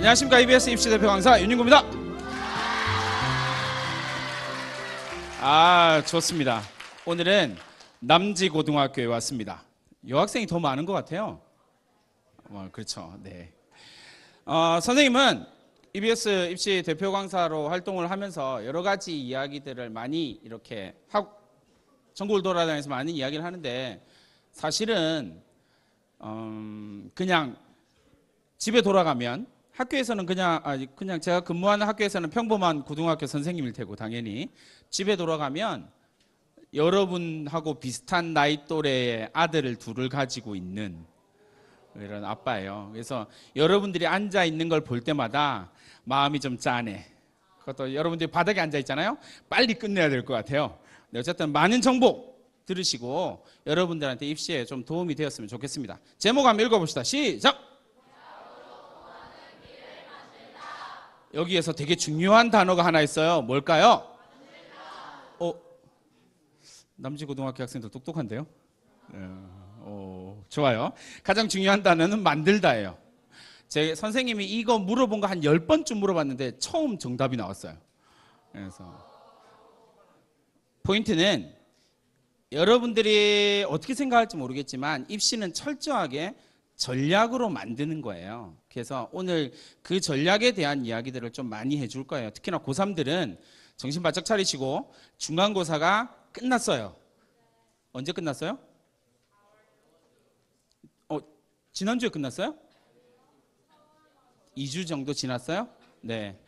안녕하십니까 EBS 입시 대표 강사 윤인구입니다. 아 좋습니다. 오늘은 남지 고등학교에 왔습니다. 여학생이 더 많은 것 같아요. 어, 그렇죠. 네. 어, 선생님은 EBS 입시 대표 강사로 활동을 하면서 여러 가지 이야기들을 많이 이렇게 하 전국을 돌아다니면서 많은 이야기를 하는데 사실은 음, 그냥 집에 돌아가면 학교에서는 그냥 아, 그냥 제가 근무하는 학교에서는 평범한 고등학교 선생님일 테고 당연히 집에 돌아가면 여러분하고 비슷한 나이 또래의 아들을 둘을 가지고 있는 이런 아빠예요. 그래서 여러분들이 앉아 있는 걸 볼 때마다 마음이 좀 짠해. 그것도 여러분들이 바닥에 앉아 있잖아요. 빨리 끝내야 될 것 같아요. 어쨌든 많은 정보 들으시고 여러분들한테 입시에 좀 도움이 되었으면 좋겠습니다. 제목 한번 읽어봅시다. 시작. 여기에서 되게 중요한 단어가 하나 있어요. 뭘까요? 어, 남지고등학교 학생들 똑똑한데요? 네, 어, 좋아요. 가장 중요한 단어는 만들다예요. 제 선생님이 이거 물어본 거한 10번쯤 물어봤는데 처음 정답이 나왔어요. 그래서 포인트는 여러분들이 어떻게 생각할지 모르겠지만 입시는 철저하게 전략으로 만드는 거예요. 그래서 오늘 그 전략에 대한 이야기들을 좀 많이 해줄 거예요. 특히나 고3들은 정신 바짝 차리시고 중간고사가 끝났어요. 언제 끝났어요? 어, 지난주에 끝났어요? 2주 정도 지났어요? 네.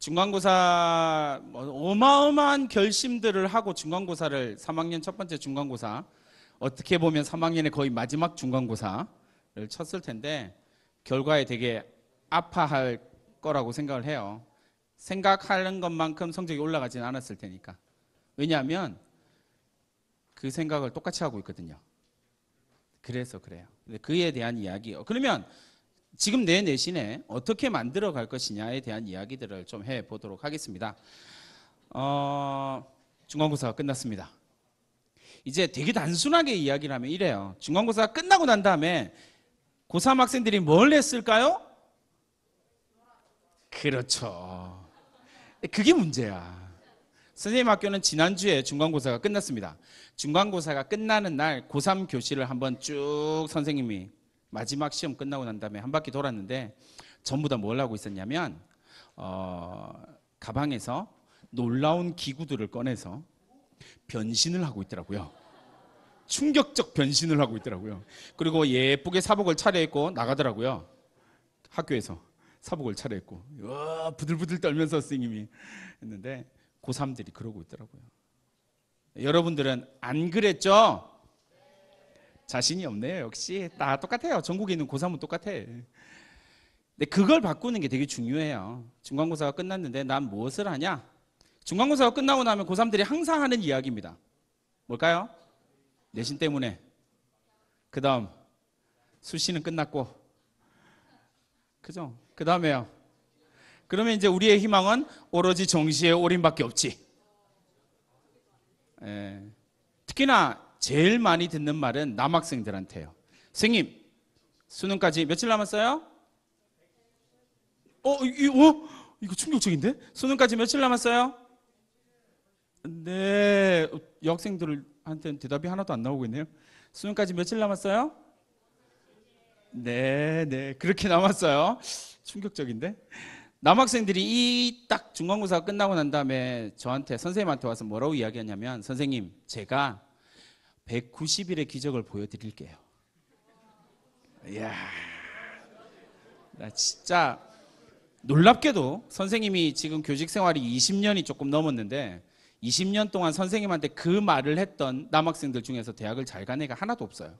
중간고사 뭐 어마어마한 결심들을 하고 중간고사를 3학년 첫 번째 중간고사 어떻게 보면 3학년의 거의 마지막 중간고사를 쳤을 텐데 결과에 되게 아파할 거라고 생각을 해요. 생각하는 것만큼 성적이 올라가지는 않았을 테니까. 왜냐하면 그 생각을 똑같이 하고 있거든요. 그래서 그래요. 그에 대한 이야기. 그러면 지금 내 내신에 어떻게 만들어 갈 것이냐에 대한 이야기들을 좀 해 보도록 하겠습니다. 어, 중간고사가 끝났습니다. 이제 되게 단순하게 이야기를 하면 이래요. 중간고사가 끝나고 난 다음에 고3 학생들이 뭘 냈을까요? 그렇죠. 그게 문제야. 선생님 학교는 지난주에 중간고사가 끝났습니다. 중간고사가 끝나는 날 고3 교실을 한번 쭉 선생님이 마지막 시험 끝나고 난 다음에 한 바퀴 돌았는데 전부 다 뭘 하고 있었냐면 어, 가방에서 놀라운 기구들을 꺼내서 변신을 하고 있더라고요. 충격적 변신을 하고 있더라고요. 그리고 예쁘게 사복을 차려입고 나가더라고요. 학교에서 사복을 차려입고 와 부들부들 떨면서 선생님이 했는데 고3들이 그러고 있더라고요. 여러분들은 안 그랬죠? 자신이 없네요. 역시 다 똑같아요. 전국에 있는 고3은 똑같아. 근데 그걸 바꾸는 게 되게 중요해요. 중간고사가 끝났는데 난 무엇을 하냐? 중간고사가 끝나고 나면 고3들이 항상 하는 이야기입니다. 뭘까요? 내신 때문에. 그 다음, 수시는 끝났고. 그죠? 그 다음에요. 그러면 이제 우리의 희망은 오로지 정시에 올인밖에 없지. 에, 예. 특히나 제일 많이 듣는 말은 남학생들한테요. 선생님, 수능까지 며칠 남았어요? 어, 이, 어? 이거 충격적인데? 수능까지 며칠 남았어요? 네, 어, 여학생들을 한테 는 대답이 하나도 안 나오고 있네요. 수능까지 며칠 남았어요? 네, 네. 그렇게 남았어요. 충격적인데. 남학생들이 이 딱 중간고사가 끝나고 난 다음에 저한테 선생님한테 와서 뭐라고 이야기하냐면 선생님, 제가 190일의 기적을 보여드릴게요. 야나 진짜 놀랍게도 선생님이 지금 교직 생활이 20년이 조금 넘었는데 20년 동안 선생님한테 그 말을 했던 남학생들 중에서 대학을 잘 간 애가 하나도 없어요.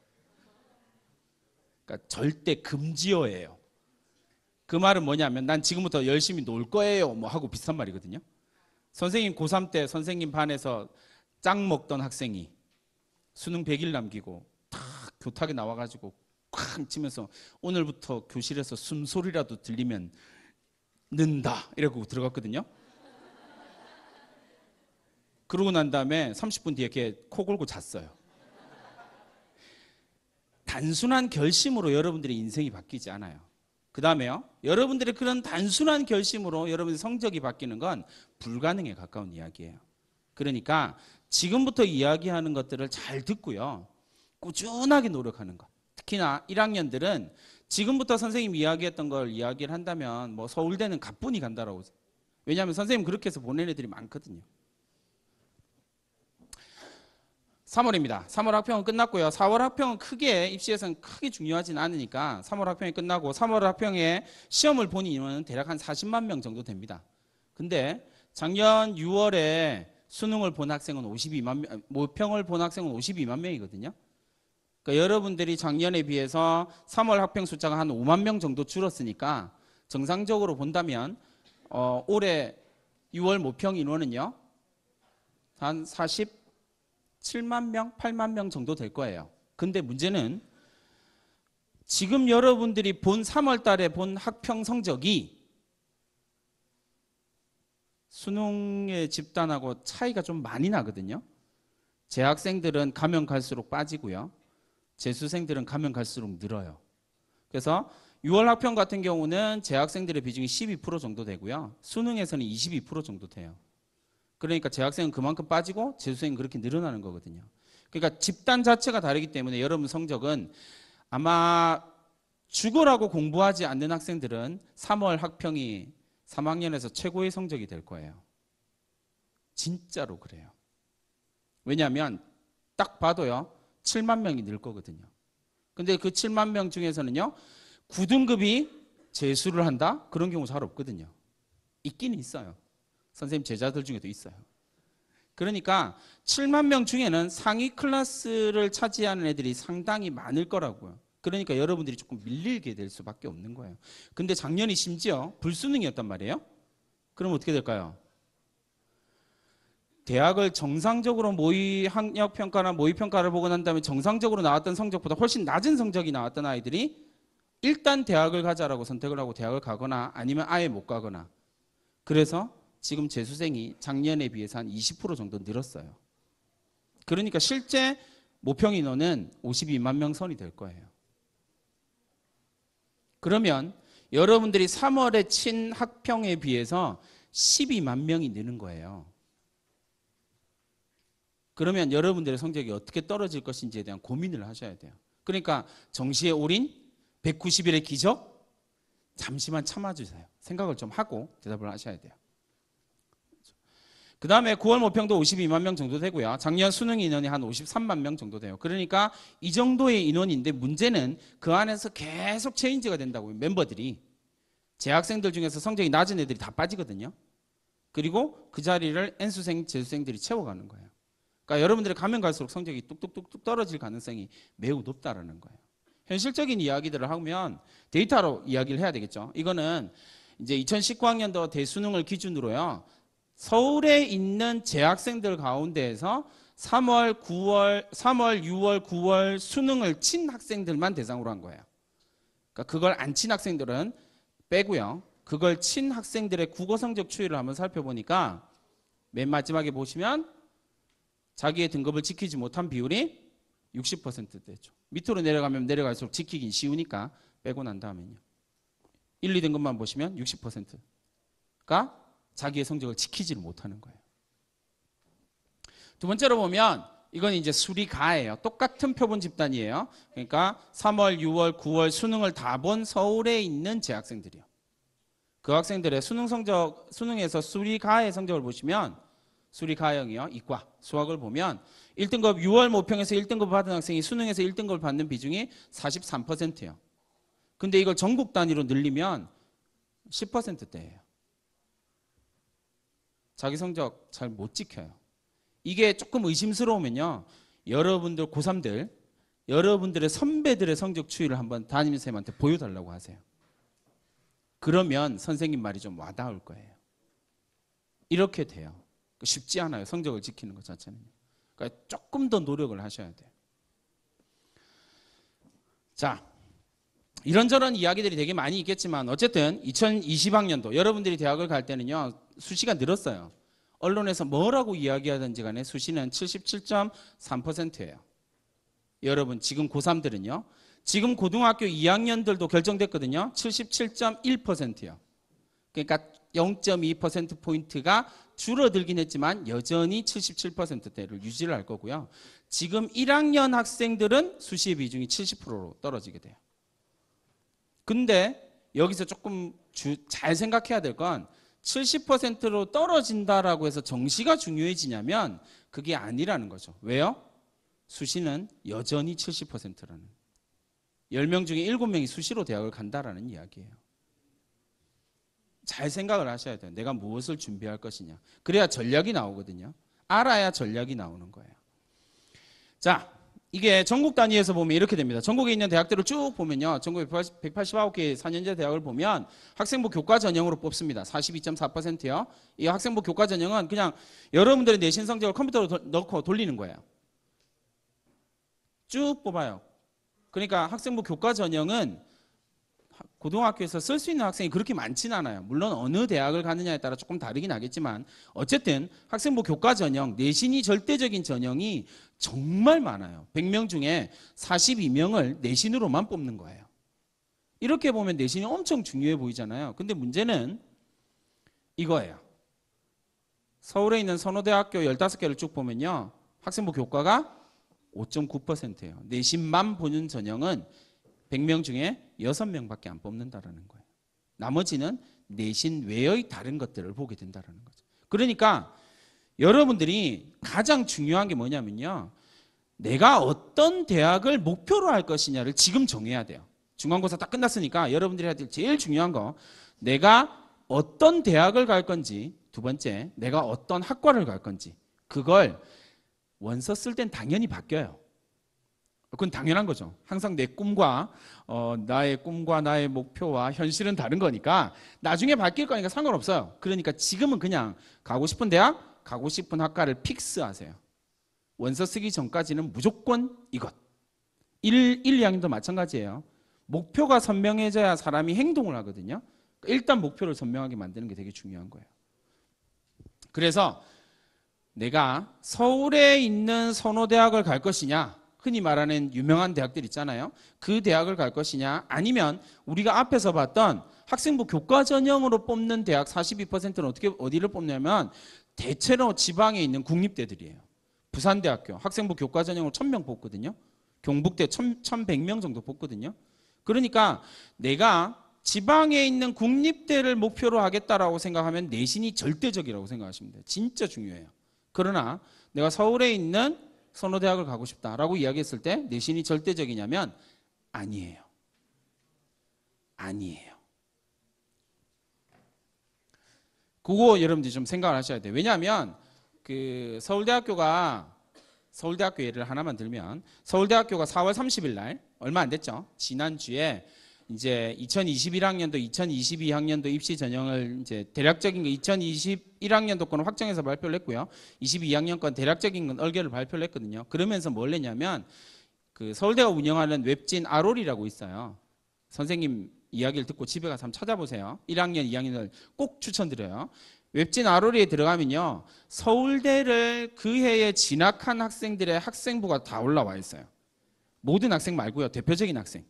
그러니까 절대 금지어예요. 그 말은 뭐냐면 난 지금부터 열심히 놀 거예요. 뭐 하고 비슷한 말이거든요. 선생님 고3 때 선생님 반에서 짱 먹던 학생이 수능 100일 남기고 탁 교탁에 나와가지고 쾅 치면서 오늘부터 교실에서 숨소리라도 들리면 는다 이러고 들어갔거든요. 그러고 난 다음에 30분 뒤에 이렇게 코 골고 잤어요. 단순한 결심으로 여러분들의 인생이 바뀌지 않아요. 그 다음에요. 여러분들의 그런 단순한 결심으로 여러분의 성적이 바뀌는 건 불가능에 가까운 이야기예요. 그러니까 지금부터 이야기하는 것들을 잘 듣고요. 꾸준하게 노력하는 것. 특히나 1학년들은 지금부터 선생님 이야기했던 걸 이야기를 한다면 뭐 서울대는 가뿐히 간다라고. 왜냐하면 선생님 그렇게 해서 보낸 애들이 많거든요. 3월입니다. 3월 학평은 끝났고요. 4월 학평은 크게 입시에서는 크게 중요하진 않으니까 3월 학평이 끝나고 3월 학평에 시험을 본 인원은 대략 한 40만 명 정도 됩니다. 근데 작년 6월에 수능을 본 학생은 52만 명, 모평을 본 학생은 52만 명이거든요. 그러니까 여러분들이 작년에 비해서 3월 학평 숫자가 한 5만 명 정도 줄었으니까 정상적으로 본다면 어, 올해 6월 모평 인원은요. 한 40, 7만 명, 8만 명 정도 될 거예요. 근데 문제는 지금 여러분들이 본 3월 달에 본 학평 성적이 수능의 집단하고 차이가 좀 많이 나거든요. 재학생들은 가면 갈수록 빠지고요. 재수생들은 가면 갈수록 늘어요. 그래서 6월 학평 같은 경우는 재학생들의 비중이 12% 정도 되고요. 수능에서는 22% 정도 돼요. 그러니까 재학생은 그만큼 빠지고 재수생은 그렇게 늘어나는 거거든요. 그러니까 집단 자체가 다르기 때문에 여러분 성적은 아마 죽어라고 공부하지 않는 학생들은 3월 학평이 3학년에서 최고의 성적이 될 거예요. 진짜로 그래요. 왜냐하면 딱 봐도요. 7만 명이 늘 거거든요. 근데 그 7만 명 중에서는요. 9등급이 재수를 한다? 그런 경우 잘 없거든요. 있긴 있어요. 선생님 제자들 중에도 있어요. 그러니까 7만 명 중에는 상위 클래스를 차지하는 애들이 상당히 많을 거라고요. 그러니까 여러분들이 조금 밀리게 될 수밖에 없는 거예요. 근데 작년이 심지어 불수능이었단 말이에요. 그럼 어떻게 될까요? 대학을 정상적으로 모의 학력 평가나 모의 평가를 보고 난 다음에 정상적으로 나왔던 성적보다 훨씬 낮은 성적이 나왔던 아이들이 일단 대학을 가자라고 선택을 하고 대학을 가거나 아니면 아예 못 가거나 그래서 지금 재수생이 작년에 비해서 한 20% 정도 늘었어요. 그러니까 실제 모평 인원은 52만 명 선이 될 거예요. 그러면 여러분들이 3월에 친 학평에 비해서 12만 명이 느는 거예요. 그러면 여러분들의 성적이 어떻게 떨어질 것인지에 대한 고민을 하셔야 돼요. 그러니까 정시에 올인, 190일의 기적, 잠시만 참아주세요. 생각을 좀 하고 대답을 하셔야 돼요. 그 다음에 9월 모평도 52만 명 정도 되고요. 작년 수능 인원이 한 53만 명 정도 돼요. 그러니까 이 정도의 인원인데 문제는 그 안에서 계속 체인지가 된다고요. 멤버들이. 재학생들 중에서 성적이 낮은 애들이 다 빠지거든요. 그리고 그 자리를 N수생, 재수생들이 채워가는 거예요. 그러니까 여러분들이 가면 갈수록 성적이 뚝뚝뚝뚝 떨어질 가능성이 매우 높다라는 거예요. 현실적인 이야기들을 하면 데이터로 이야기를 해야 되겠죠. 이거는 이제 2019학년도 대수능을 기준으로요. 서울에 있는 재학생들 가운데에서 3월, 9월, 3월, 6월, 9월 수능을 친 학생들만 대상으로 한 거예요. 그러니까 그걸 안 친 학생들은 빼고요. 그걸 친 학생들의 국어 성적 추이를 한번 살펴보니까 맨 마지막에 보시면 자기의 등급을 지키지 못한 비율이 60%대죠. 밑으로 내려가면 내려갈수록 지키긴 쉬우니까 빼고 난 다음에요. 1, 2등급만 보시면 60%가 자기의 성적을 지키지를 못하는 거예요. 두 번째로 보면 이건 이제 수리가예요. 똑같은 표본 집단이에요. 그러니까 3월, 6월, 9월 수능을 다 본 서울에 있는 재학생들이요. 그 학생들의 수능 성적, 수능에서 수리가의 성적을 보시면 수리가형이요. 이과, 수학을 보면 1등급 6월 모평에서 1등급 받은 학생이 수능에서 1등급을 받는 비중이 43%예요. 근데 이걸 전국 단위로 늘리면 10%대예요. 자기 성적 잘 못 지켜요. 이게 조금 의심스러우면요. 여러분들 고3들 여러분들의 선배들의 성적 추이를 한번 담임쌤한테 보여달라고 하세요. 그러면 선생님 말이 좀 와닿을 거예요. 이렇게 돼요. 쉽지 않아요. 성적을 지키는 것 자체는. 그러니까 조금 더 노력을 하셔야 돼요. 자, 이런저런 이야기들이 되게 많이 있겠지만 어쨌든 2020학년도 여러분들이 대학을 갈 때는요. 수시가 늘었어요. 언론에서 뭐라고 이야기하든지 간에 수시는 77.3%예요. 여러분 지금 고3들은요. 지금 고등학교 2학년들도 결정됐거든요. 77.1%요. 그러니까 0.2% 포인트가 줄어들긴 했지만 여전히 77%대를 유지를 할 거고요. 지금 1학년 학생들은 수시의 비중이 70%로 떨어지게 돼요. 근데 여기서 조금 주, 잘 생각해야 될건 70%로 떨어진다라고 해서 정시가 중요해지냐면 그게 아니라는 거죠. 왜요? 수시는 여전히 70%라는 10명 중에 7명이 수시로 대학을 간다라는 이야기예요. 잘 생각을 하셔야 돼요. 내가 무엇을 준비할 것이냐. 그래야 전략이 나오거든요. 알아야 전략이 나오는 거예요. 자, 이게 전국 단위에서 보면 이렇게 됩니다. 전국에 있는 대학들을 쭉 보면요. 전국에 189개의 4년제 대학을 보면 학생부 교과 전형으로 뽑습니다. 42.4%요. 이 학생부 교과 전형은 그냥 여러분들의 내신 성적을 컴퓨터로 넣고 돌리는 거예요. 쭉 뽑아요. 그러니까 학생부 교과 전형은 고등학교에서 쓸 수 있는 학생이 그렇게 많진 않아요. 물론 어느 대학을 가느냐에 따라 조금 다르긴 하겠지만 어쨌든 학생부 교과 전형, 내신이 절대적인 전형이 정말 많아요. 100명 중에 42명을 내신으로만 뽑는 거예요. 이렇게 보면 내신이 엄청 중요해 보이잖아요. 근데 문제는 이거예요. 서울에 있는 선호대학교 15개를 쭉 보면요. 학생부 교과가 5.9%예요. 내신만 보는 전형은 100명 중에 6명밖에 안 뽑는다라는 거예요. 나머지는 내신 외의 다른 것들을 보게 된다라는 거죠. 그러니까 여러분들이 가장 중요한 게 뭐냐면요. 내가 어떤 대학을 목표로 할 것이냐를 지금 정해야 돼요. 중간고사 딱 끝났으니까 여러분들이 해야 될 제일 중요한 거 내가 어떤 대학을 갈 건지 두 번째 내가 어떤 학과를 갈 건지 그걸 원서 쓸 땐 당연히 바뀌어요. 그건 당연한 거죠. 항상 내 꿈과 어, 나의 꿈과 나의 목표와 현실은 다른 거니까 나중에 바뀔 거니까 상관없어요. 그러니까 지금은 그냥 가고 싶은 대학, 가고 싶은 학과를 픽스하세요. 원서 쓰기 전까지는 무조건 이것. 1, 1, 2학년도 마찬가지예요. 목표가 선명해져야 사람이 행동을 하거든요. 그러니까 일단 목표를 선명하게 만드는 게 되게 중요한 거예요. 그래서 내가 서울에 있는 선호대학을 갈 것이냐 흔히 말하는 유명한 대학들 있잖아요. 그 대학을 갈 것이냐 아니면 우리가 앞에서 봤던 학생부 교과 전형으로 뽑는 대학 42%는 어떻게 어디를 뽑냐면 대체로 지방에 있는 국립대들이에요. 부산대학교 학생부 교과 전형을 1000명 뽑거든요. 경북대 1 0 0 1100명 정도 뽑거든요. 그러니까 내가 지방에 있는 국립대를 목표로 하겠다라고 생각하면 내신이 절대적이라고 생각하시면 돼요. 진짜 중요해요. 그러나 내가 서울에 있는 선호대학을 가고 싶다라고 이야기했을 때 내신이 절대적이냐면 아니에요. 아니에요. 그거 여러분들이 좀 생각을 하셔야 돼요. 왜냐하면 그 서울대학교가 서울대학교 예를 하나만 들면 서울대학교가 4월 30일 날 얼마 안 됐죠. 지난주에 이제 2021학년도, 2022학년도 입시 전형을 이제 대략적인 게 2021학년도 건 확정해서 발표를 했고요. 22학년 건 대략적인 건 얼개를 발표를 했거든요. 그러면서 뭘 했냐면 그 서울대가 운영하는 웹진 아롤이라고 있어요. 선생님 이야기를 듣고 집에 가서 한번 찾아보세요. 1학년, 2학년을 꼭 추천드려요. 웹진 아로리에 들어가면요. 서울대를 그 해에 진학한 학생들의 학생부가 다 올라와 있어요. 모든 학생 말고요. 대표적인 학생.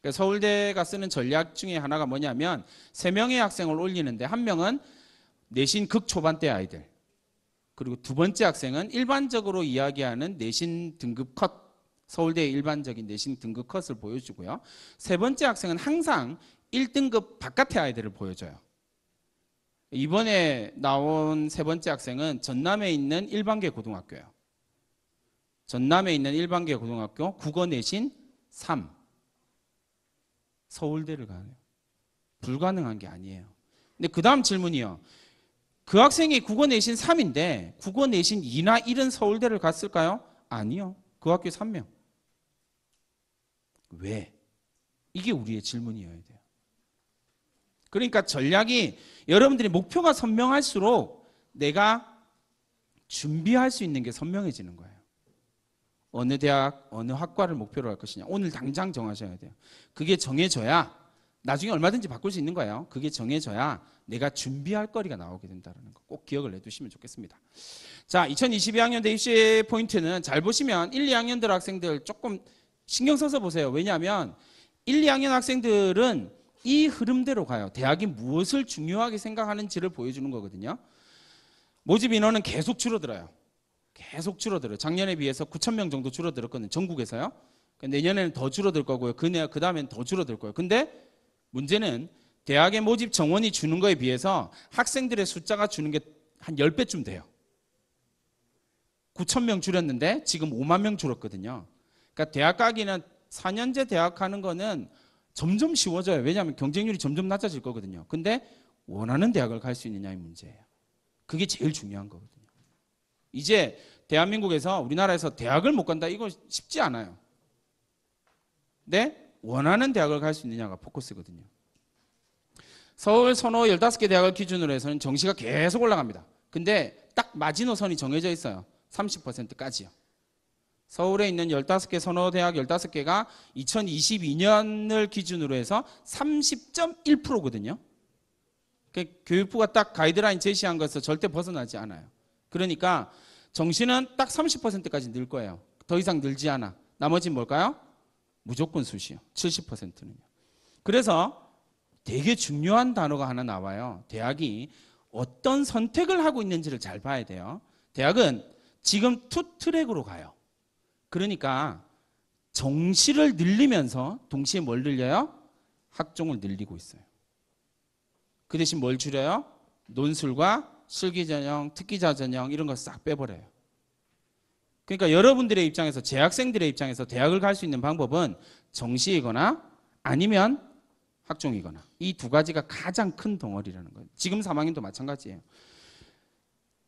그러니까 서울대가 쓰는 전략 중에 하나가 뭐냐면 세 명의 학생을 올리는데 한 명은 내신 극초반대 아이들 그리고 두 번째 학생은 일반적으로 이야기하는 내신 등급 컷 서울대의 일반적인 내신 등급 컷을 보여주고요 세 번째 학생은 항상 1등급 바깥의 아이들을 보여줘요 이번에 나온 세 번째 학생은 전남에 있는 일반계 고등학교예요 전남에 있는 일반계 고등학교 국어 내신 3 서울대를 가네요. 불가능한 게 아니에요. 근데 그 다음 질문이요. 그 학생이 국어 내신 3인데 국어 내신 2나 1은 서울대를 갔을까요? 아니요. 그 학교 3명. 왜? 이게 우리의 질문이어야 돼요. 그러니까 전략이 여러분들이 목표가 선명할수록 내가 준비할 수 있는 게 선명해지는 거예요. 어느 대학, 어느 학과를 목표로 할 것이냐. 오늘 당장 정하셔야 돼요. 그게 정해져야 나중에 얼마든지 바꿀 수 있는 거예요. 그게 정해져야 내가 준비할 거리가 나오게 된다는 거 꼭 기억을 해두시면 좋겠습니다. 자, 2022학년 대입시의 포인트는 잘 보시면 1, 2학년들 학생들 조금 신경 써서 보세요. 왜냐하면 1, 2학년 학생들은 이 흐름대로 가요. 대학이 무엇을 중요하게 생각하는지를 보여주는 거거든요. 모집 인원은 계속 줄어들어요. 계속 줄어들어요. 작년에 비해서 9천 명 정도 줄어들었거든요. 전국에서요. 내년에는 더 줄어들 거고요. 그내 그 다음엔 더 줄어들 거예요. 근데 문제는 대학의 모집 정원이 주는 거에 비해서 학생들의 숫자가 주는 게 한 10배쯤 돼요. 9천 명 줄였는데 지금 5만 명 줄었거든요. 그러니까 대학 가기는 4년제 대학 하는 거는 점점 쉬워져요. 왜냐하면 경쟁률이 점점 낮아질 거거든요. 근데 원하는 대학을 갈 수 있느냐의 문제예요. 그게 제일 중요한 거거든요. 이제 대한민국에서 우리나라에서 대학을 못 간다 이거 쉽지 않아요. 근데 원하는 대학을 갈 수 있느냐가 포커스거든요. 서울 선호 15개 대학을 기준으로 해서는 정시가 계속 올라갑니다. 근데 딱 마지노선이 정해져 있어요. 30%까지요. 서울에 있는 15개 선호 대학 15개가 2022년을 기준으로 해서 30.1%거든요. 그 교육부가 딱 가이드라인 제시한 것에서 절대 벗어나지 않아요. 그러니까 정신은 딱 30%까지 늘 거예요. 더 이상 늘지 않아. 나머지는 뭘까요? 무조건 수시요. 70%는요. 그래서 되게 중요한 단어가 하나 나와요. 대학이 어떤 선택을 하고 있는지를 잘 봐야 돼요. 대학은 지금 투 트랙으로 가요. 그러니까 정시를 늘리면서 동시에 뭘 늘려요? 학종을 늘리고 있어요. 그 대신 뭘 줄여요? 논술과 실기 전형, 특기자 전형 이런 걸 싹 빼버려요. 그러니까 여러분들의 입장에서 재학생들의 입장에서 대학을 갈 수 있는 방법은 정시이거나 아니면 학종이거나 이 두 가지가 가장 큰 덩어리라는 거예요. 지금 사망인도 마찬가지예요.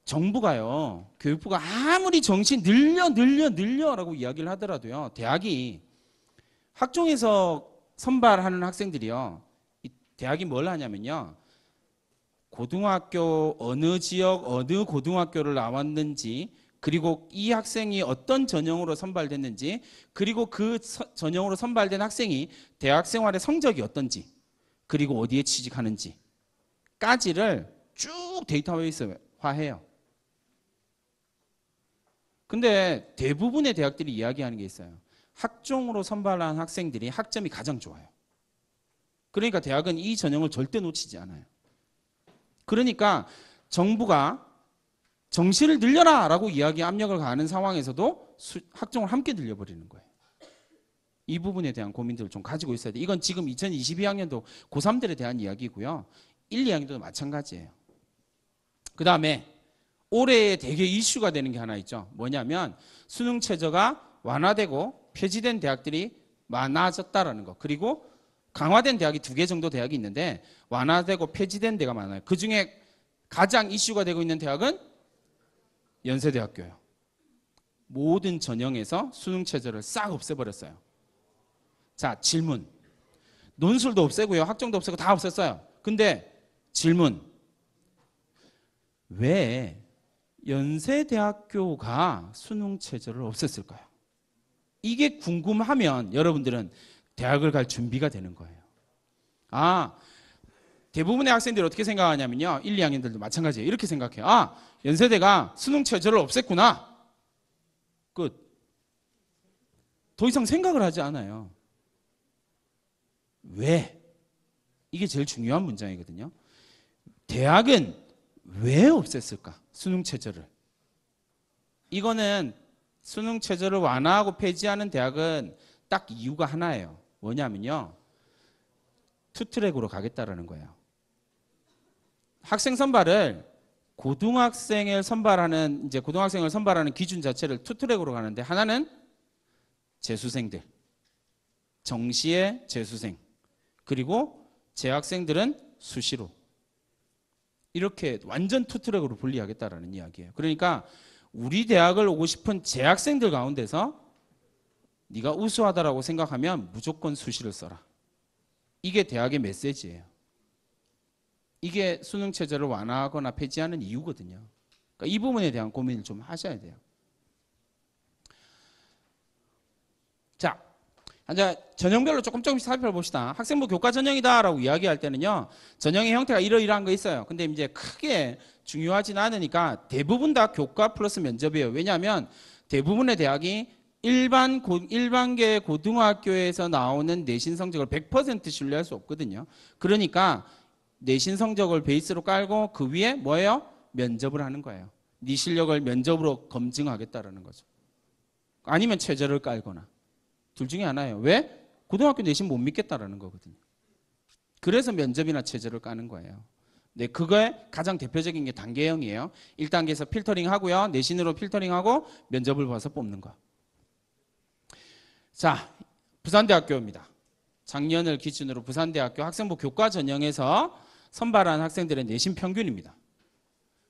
정부가요, 교육부가 아무리 정신 늘려, 늘려, 늘려라고 이야기를 하더라도요, 대학이 학종에서 선발하는 학생들이요, 대학이 뭘 하냐면요, 고등학교 어느 지역 어느 고등학교를 나왔는지 그리고 이 학생이 어떤 전형으로 선발됐는지 그리고 그 서, 전형으로 선발된 학생이 대학 생활의 성적이 어떤지 그리고 어디에 취직하는지 까지를 쭉 데이터베이스화해요. 근데 대부분의 대학들이 이야기하는 게 있어요. 학종으로 선발한 학생들이 학점이 가장 좋아요. 그러니까 대학은 이 전형을 절대 놓치지 않아요. 그러니까 정부가 정시를 늘려라 라고 이야기 압력을 가하는 상황에서도 수, 학종을 함께 늘려버리는 거예요. 이 부분에 대한 고민들을 좀 가지고 있어야 돼. 이건 지금 2022학년도 고3들에 대한 이야기고요. 1, 2학년도 마찬가지예요. 그 다음에 올해 되게 이슈가 되는 게 하나 있죠. 뭐냐면 수능 체제가 완화되고 폐지된 대학들이 많아졌다라는 거. 그리고 강화된 대학이 두 개 정도 대학이 있는데 완화되고 폐지된 데가 많아요. 그 중에 가장 이슈가 되고 있는 대학은 연세대학교예요. 모든 전형에서 수능 체제를 싹 없애버렸어요. 자 질문. 논술도 없애고요. 학종도 없애고 다 없앴어요. 근데 질문. 왜 연세대학교가 수능 체제를 없앴을까요? 이게 궁금하면 여러분들은 대학을 갈 준비가 되는 거예요. 아, 대부분의 학생들이 어떻게 생각하냐면요. 1, 2학년들도 마찬가지예요. 이렇게 생각해요. 아, 연세대가 수능 최저를 없앴구나. 끝. 더 이상 생각을 하지 않아요. 왜? 이게 제일 중요한 문장이거든요. 대학은 왜 없앴을까? 수능 최저를. 이거는 수능 최저를 완화하고 폐지하는 대학은 딱 이유가 하나예요. 뭐냐면요. 투트랙으로 가겠다라는 거예요. 학생 선발을 고등학생을 선발하는 이제 고등학생을 선발하는 기준 자체를 투트랙으로 가는데 하나는 재수생들 정시의 재수생 그리고 재학생들은 수시로 이렇게 완전 투트랙으로 분리하겠다라는 이야기예요. 그러니까 우리 대학을 오고 싶은 재학생들 가운데서 네가 우수하다라고 생각하면 무조건 수시를 써라. 이게 대학의 메시지예요. 이게 수능 체제를 완화하거나 폐지하는 이유거든요. 그러니까 이 부분에 대한 고민을 좀 하셔야 돼요. 자, 이제 전형별로 조금 조금씩 살펴봅시다. 학생부 교과 전형이다라고 이야기할 때는요. 전형의 형태가 이러이러한 거 있어요. 근데 이제 크게 중요하진 않으니까 대부분 다 교과 플러스 면접이에요. 왜냐하면 대부분의 대학이 일반 고, 일반계 고등학교에서 나오는 내신 성적을 100% 신뢰할 수 없거든요. 그러니까 내신 성적을 베이스로 깔고 그 위에 뭐예요? 면접을 하는 거예요. 네 실력을 면접으로 검증하겠다라는 거죠. 아니면 최저를 깔거나 둘 중에 하나예요. 왜? 고등학교 내신 못 믿겠다라는 거거든요. 그래서 면접이나 최저를 까는 거예요. 네, 그거의 가장 대표적인 게 단계형이에요. 1단계에서 필터링 하고요. 내신으로 필터링 하고 면접을 봐서 뽑는 거. 자, 부산대학교입니다. 작년을 기준으로 부산대학교 학생부 교과 전형에서 선발한 학생들의 내신 평균입니다.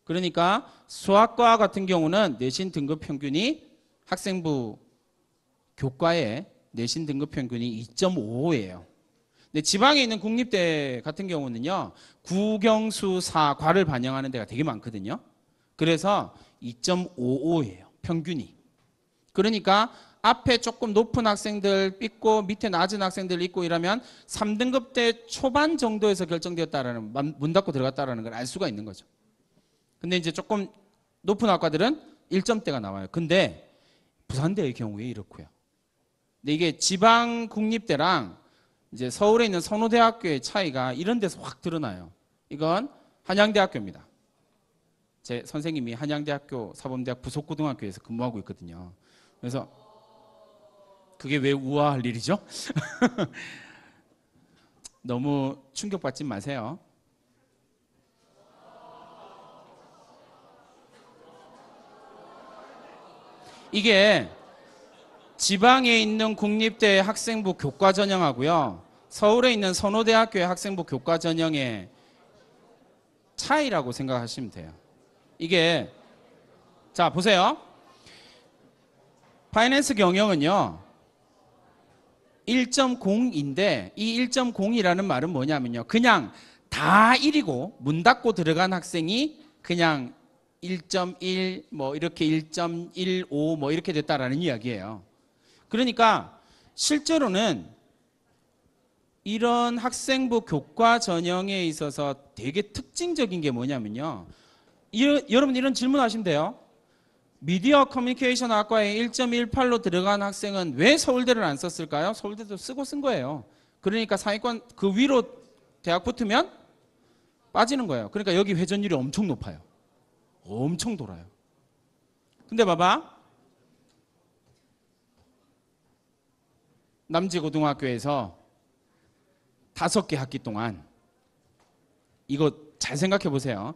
그러니까 수학과 같은 경우는 내신 등급 평균이 학생부 교과의 내신 등급 평균이 2.55예요. 근데 지방에 있는 국립대 같은 경우는요. 국영수 사과를 반영하는 데가 되게 많거든요. 그래서 2.55예요. 평균이. 그러니까 앞에 조금 높은 학생들 있고 밑에 낮은 학생들 있고 이러면 3등급 대 초반 정도에서 결정되었다라는 문 닫고 들어갔다라는 걸 알 수가 있는 거죠. 근데 이제 조금 높은 학과들은 1점대가 나와요. 근데 부산대의 경우에 이렇고요. 근데 이게 지방 국립대랑 이제 서울에 있는 선호대학교의 차이가 이런 데서 확 드러나요. 이건 한양대학교입니다. 제 선생님이 한양대학교 사범대학 부속고등학교에서 근무하고 있거든요. 그래서 그게 왜 우아할 일이죠? 너무 충격받지 마세요. 이게 지방에 있는 국립대 학생부 교과 전형하고요. 서울에 있는 선호대학교의 학생부 교과 전형의 차이라고 생각하시면 돼요. 이게 자, 보세요. 파이낸스 경영은요. 1.0인데 이 1.0이라는 말은 뭐냐면요. 그냥 다 1이고 문 닫고 들어간 학생이 그냥 1.1 뭐 이렇게 1.15 뭐 이렇게 됐다라는 이야기예요. 그러니까 실제로는 이런 학생부 교과 전형에 있어서 되게 특징적인 게 뭐냐면요. 이 여러분 이런 질문 하시면 돼요. 미디어 커뮤니케이션 학과에 1.18로 들어간 학생은 왜 서울대를 안 썼을까요? 서울대도 쓰고 쓴 거예요. 그러니까 상위권 그 위로 대학 붙으면 빠지는 거예요. 그러니까 여기 회전율이 엄청 높아요. 엄청 돌아요. 근데 봐봐. 남지고등학교에서 다섯 개 학기 동안 이거 잘 생각해 보세요.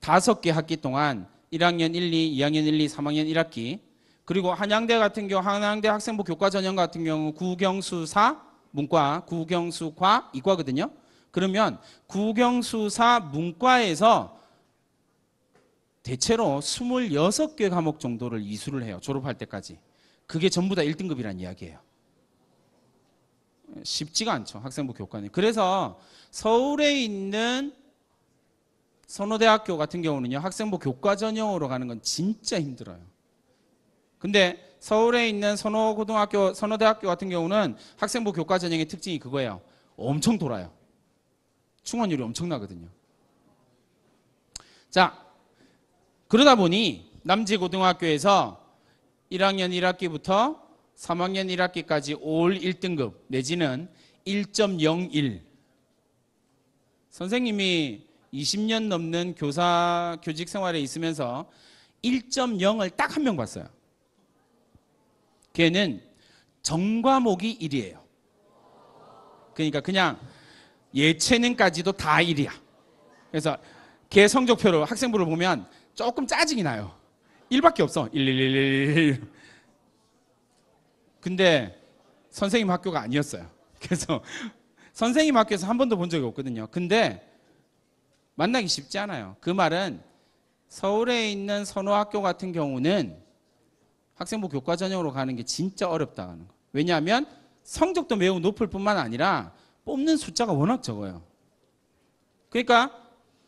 다섯 개 학기 동안 1학년 1, 2, 2학년 1, 2, 3학년 1학기 그리고 한양대 같은 경우 한양대 학생부 교과 전형 같은 경우 국영수사 문과 국영수과 이과거든요. 그러면 국영수사 문과에서 대체로 26개 과목 정도를 이수를 해요. 졸업할 때까지. 그게 전부 다 1등급이란 이야기예요. 쉽지가 않죠. 학생부 교과는. 그래서 서울에 있는 선호대학교 같은 경우는요, 학생부 교과 전형으로 가는 건 진짜 힘들어요. 근데 서울에 있는 선호고등학교, 선호대학교 같은 경우는 학생부 교과 전형의 특징이 그거예요. 엄청 돌아요. 충원율이 엄청나거든요. 자, 그러다 보니 남지고등학교에서 1학년 1학기부터 3학년 1학기까지 올 1등급 내지는 1.01 선생님이 20년 넘는 교사 교직 생활에 있으면서 1.0을 딱 한 명 봤어요. 걔는 정과목이 1이에요. 그러니까 그냥 예체능까지도 다 1이야. 그래서 걔 성적표로 학생부를 보면 조금 짜증이 나요. 1밖에 없어. 1, 1, 1, 1, 근데 선생님 학교가 아니었어요. 그래서 선생님 학교에서 한 번도 본 적이 없거든요. 근데 만나기 쉽지 않아요. 그 말은 서울에 있는 선호학교 같은 경우는 학생부 교과 전형으로 가는 게 진짜 어렵다는 거. 왜냐하면 성적도 매우 높을 뿐만 아니라 뽑는 숫자가 워낙 적어요. 그러니까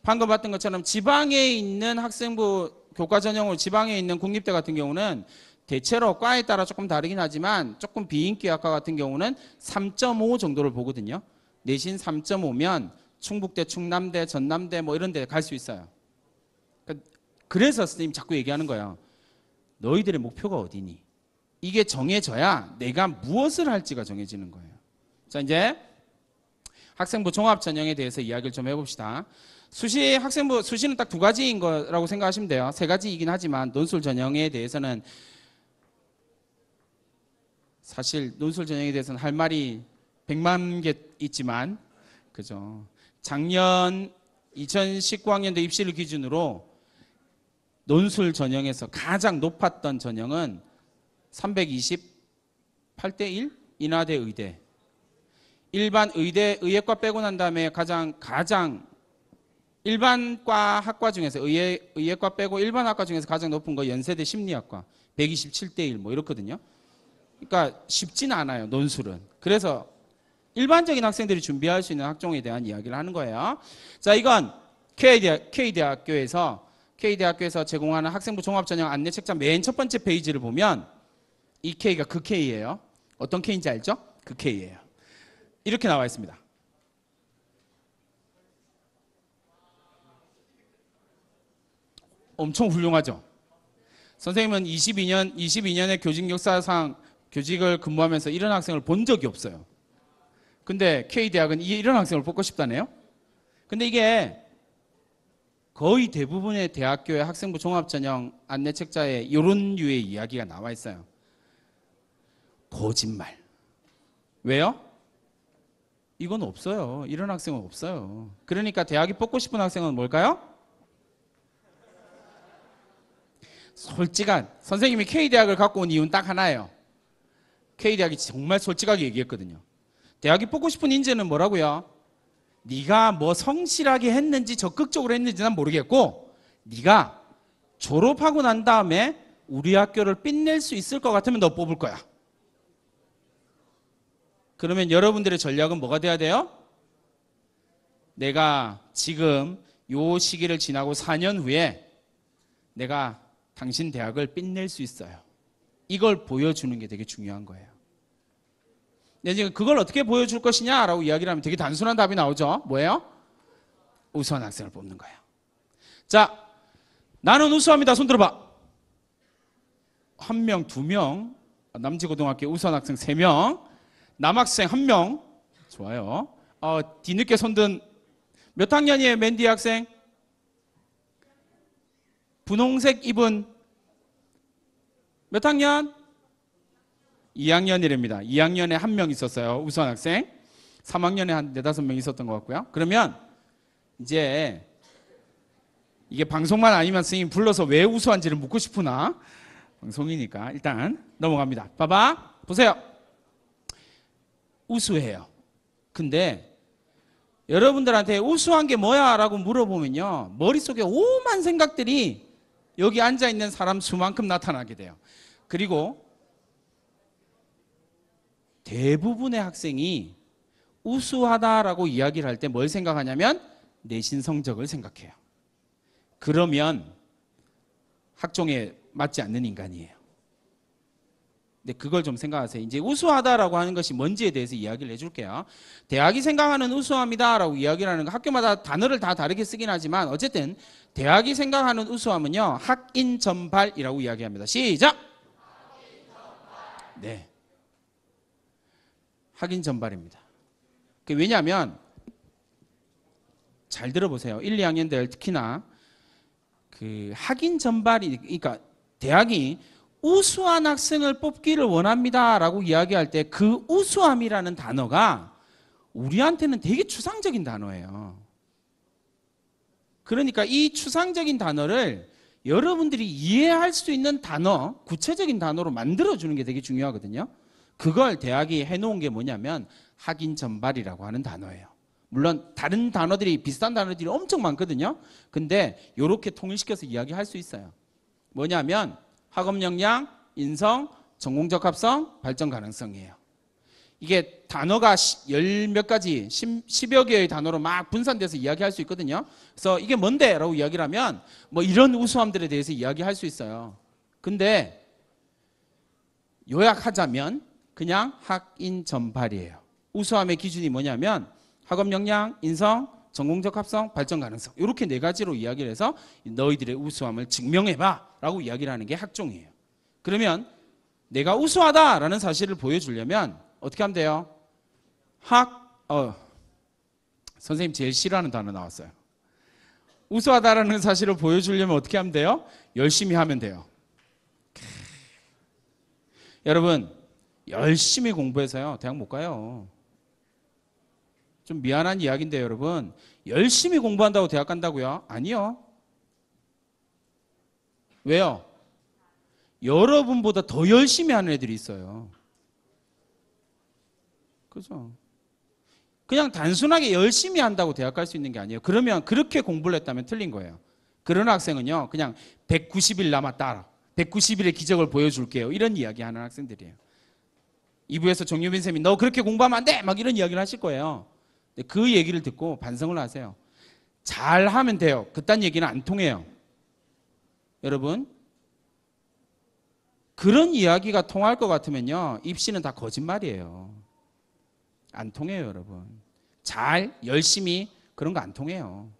방금 봤던 것처럼 지방에 있는 학생부 교과 전형으로 지방에 있는 국립대 같은 경우는 대체로 과에 따라 조금 다르긴 하지만 조금 비인기 학과 같은 경우는 3.5 정도를 보거든요. 내신 3.5면 충북대, 충남대, 전남대 뭐 이런 데 갈 수 있어요. 그러니까 그래서 스님 자꾸 얘기하는 거예요. 너희들의 목표가 어디니? 이게 정해져야 내가 무엇을 할지가 정해지는 거예요. 자, 이제 학생부 종합 전형에 대해서 이야기를 좀 해봅시다. 수시 학생부 수시는 딱 두 가지인 거라고 생각하시면 돼요. 세 가지이긴 하지만 논술 전형에 대해서는 사실 논술 전형에 대해서는 할 말이 1만개 있지만 그죠. 작년 2019학년도 입시를 기준으로 논술 전형에서 가장 높았던 전형은 328대 1 인하대 의대 일반 의대 의예과 빼고 난 다음에 가장 가장 일반과 학과 중에서 의예, 의예과 빼고 일반 학과 중에서 가장 높은 거 연세대 심리학과 127대 1 뭐 이렇거든요. 그러니까 쉽진 않아요 논술은. 그래서 일반적인 학생들이 준비할 수 있는 학종에 대한 이야기를 하는 거예요. 자, 이건 K대학, 교에서 K대학교에서 제공하는 학생부 종합전형 안내 책장 맨첫 번째 페이지를 보면 이 K가 그 K예요. 어떤 K인지 알죠? 그 K예요. 이렇게 나와 있습니다. 엄청 훌륭하죠. 선생님은 22년 22년의 교직 역사상 교직을 근무하면서 이런 학생을 본 적이 없어요. 근데 K대학은 이런 학생을 뽑고 싶다네요. 근데 이게 거의 대부분의 대학교의 학생부 종합전형 안내 책자에 이런 류의 이야기가 나와 있어요. 거짓말. 왜요? 이건 없어요. 이런 학생은 없어요. 그러니까 대학이 뽑고 싶은 학생은 뭘까요? 솔직한. 선생님이 K대학을 갖고 온 이유는 딱 하나예요. K대학이 정말 솔직하게 얘기했거든요. 대학이 뽑고 싶은 인재는 뭐라고요? 네가 뭐 성실하게 했는지 적극적으로 했는지 난 모르겠고 네가 졸업하고 난 다음에 우리 학교를 빛낼 수 있을 것 같으면 너 뽑을 거야. 그러면 여러분들의 전략은 뭐가 돼야 돼요? 내가 지금 요 시기를 지나고 4년 후에 내가 당신 대학을 빛낼 수 있어요. 이걸 보여주는 게 되게 중요한 거예요. 이제 그걸 어떻게 보여줄 것이냐라고 이야기를 하면 되게 단순한 답이 나오죠. 뭐예요? 우수한 학생을 뽑는 거예요. 자, 나는 우수합니다. 손 들어봐. 한 명, 두 명, 남지고등학교 우수한 학생 세 명, 남학생 한 명. 좋아요. 어, 뒤늦게 손든 몇 학년이에요, 맨디 학생? 분홍색 입은 몇 학년? 2학년이랍니다. 2학년에 한 명 있었어요. 우수한 학생. 3학년에 한 네다섯 명 있었던 것 같고요. 그러면 이제 이게 방송만 아니면 선생님 불러서 왜 우수한지를 묻고 싶으나 방송이니까 일단 넘어갑니다. 봐봐. 보세요. 우수해요. 근데 여러분들한테 우수한 게 뭐야? 라고 물어보면요. 머릿속에 오만 생각들이 여기 앉아있는 사람 수만큼 나타나게 돼요. 그리고 대부분의 학생이 우수하다라고 이야기를 할 때 뭘 생각하냐면 내신 성적을 생각해요. 그러면 학종에 맞지 않는 인간이에요. 근데 그걸 좀 생각하세요. 이제 우수하다라고 하는 것이 뭔지에 대해서 이야기를 해줄게요. 대학이 생각하는 우수함이다라고 이야기를 하는 거 학교마다 단어를 다 다르게 쓰긴 하지만 어쨌든 대학이 생각하는 우수함은요 학인 전발이라고 이야기합니다. 시작. 네. 확인 전발입니다. 왜냐하면 잘 들어보세요. 1, 2학년 들 특히나 그 학인 전발이 그러니까 대학이 우수한 학생을 뽑기를 원합니다라고 이야기할 때 그 우수함이라는 단어가 우리한테는 되게 추상적인 단어예요. 그러니까 이 추상적인 단어를 여러분들이 이해할 수 있는 단어, 구체적인 단어로 만들어주는 게 되게 중요하거든요. 그걸 대학이 해놓은 게 뭐냐면 학인 전발이라고 하는 단어예요. 물론 다른 단어들이 비슷한 단어들이 엄청 많거든요. 근데 이렇게 통일시켜서 이야기할 수 있어요. 뭐냐면 학업 역량, 인성, 전공 적합성, 발전 가능성이에요. 이게 단어가 열 몇 가지, 십여 개의 단어로 막 분산돼서 이야기할 수 있거든요. 그래서 이게 뭔데? 라고 이야기를 하면 뭐 이런 우수함들에 대해서 이야기할 수 있어요. 근데 요약하자면 그냥 학인 전발이에요. 우수함의 기준이 뭐냐면 학업 역량, 인성, 전공적 합성, 발전 가능성 이렇게 네 가지로 이야기를 해서 너희들의 우수함을 증명해봐 라고 이야기를 하는 게 학종이에요. 그러면 내가 우수하다라는 사실을 보여주려면 어떻게 하면 돼요? 학, 어, 선생님 제일 싫어하는 단어 나왔어요. 우수하다라는 사실을 보여주려면 어떻게 하면 돼요? 열심히 하면 돼요. 여러분 열심히 공부해서요. 대학 못 가요. 좀 미안한 이야기인데 여러분. 열심히 공부한다고 대학 간다고요? 아니요. 왜요? 여러분보다 더 열심히 하는 애들이 있어요. 그죠? 그냥 단순하게 열심히 한다고 대학 갈 수 있는 게 아니에요. 그러면 그렇게 공부를 했다면 틀린 거예요. 그런 학생은요, 그냥 190일 남았다. 190일의 기적을 보여줄게요. 이런 이야기 하는 학생들이에요. 2부에서 정유빈 쌤이 너 그렇게 공부하면 안 돼! 막 이런 이야기를 하실 거예요. 그 얘기를 듣고 반성을 하세요. 잘 하면 돼요. 그딴 얘기는 안 통해요. 여러분, 그런 이야기가 통할 것 같으면요. 입시는 다 거짓말이에요. 안 통해요, 여러분. 잘, 열심히, 그런 거 안 통해요.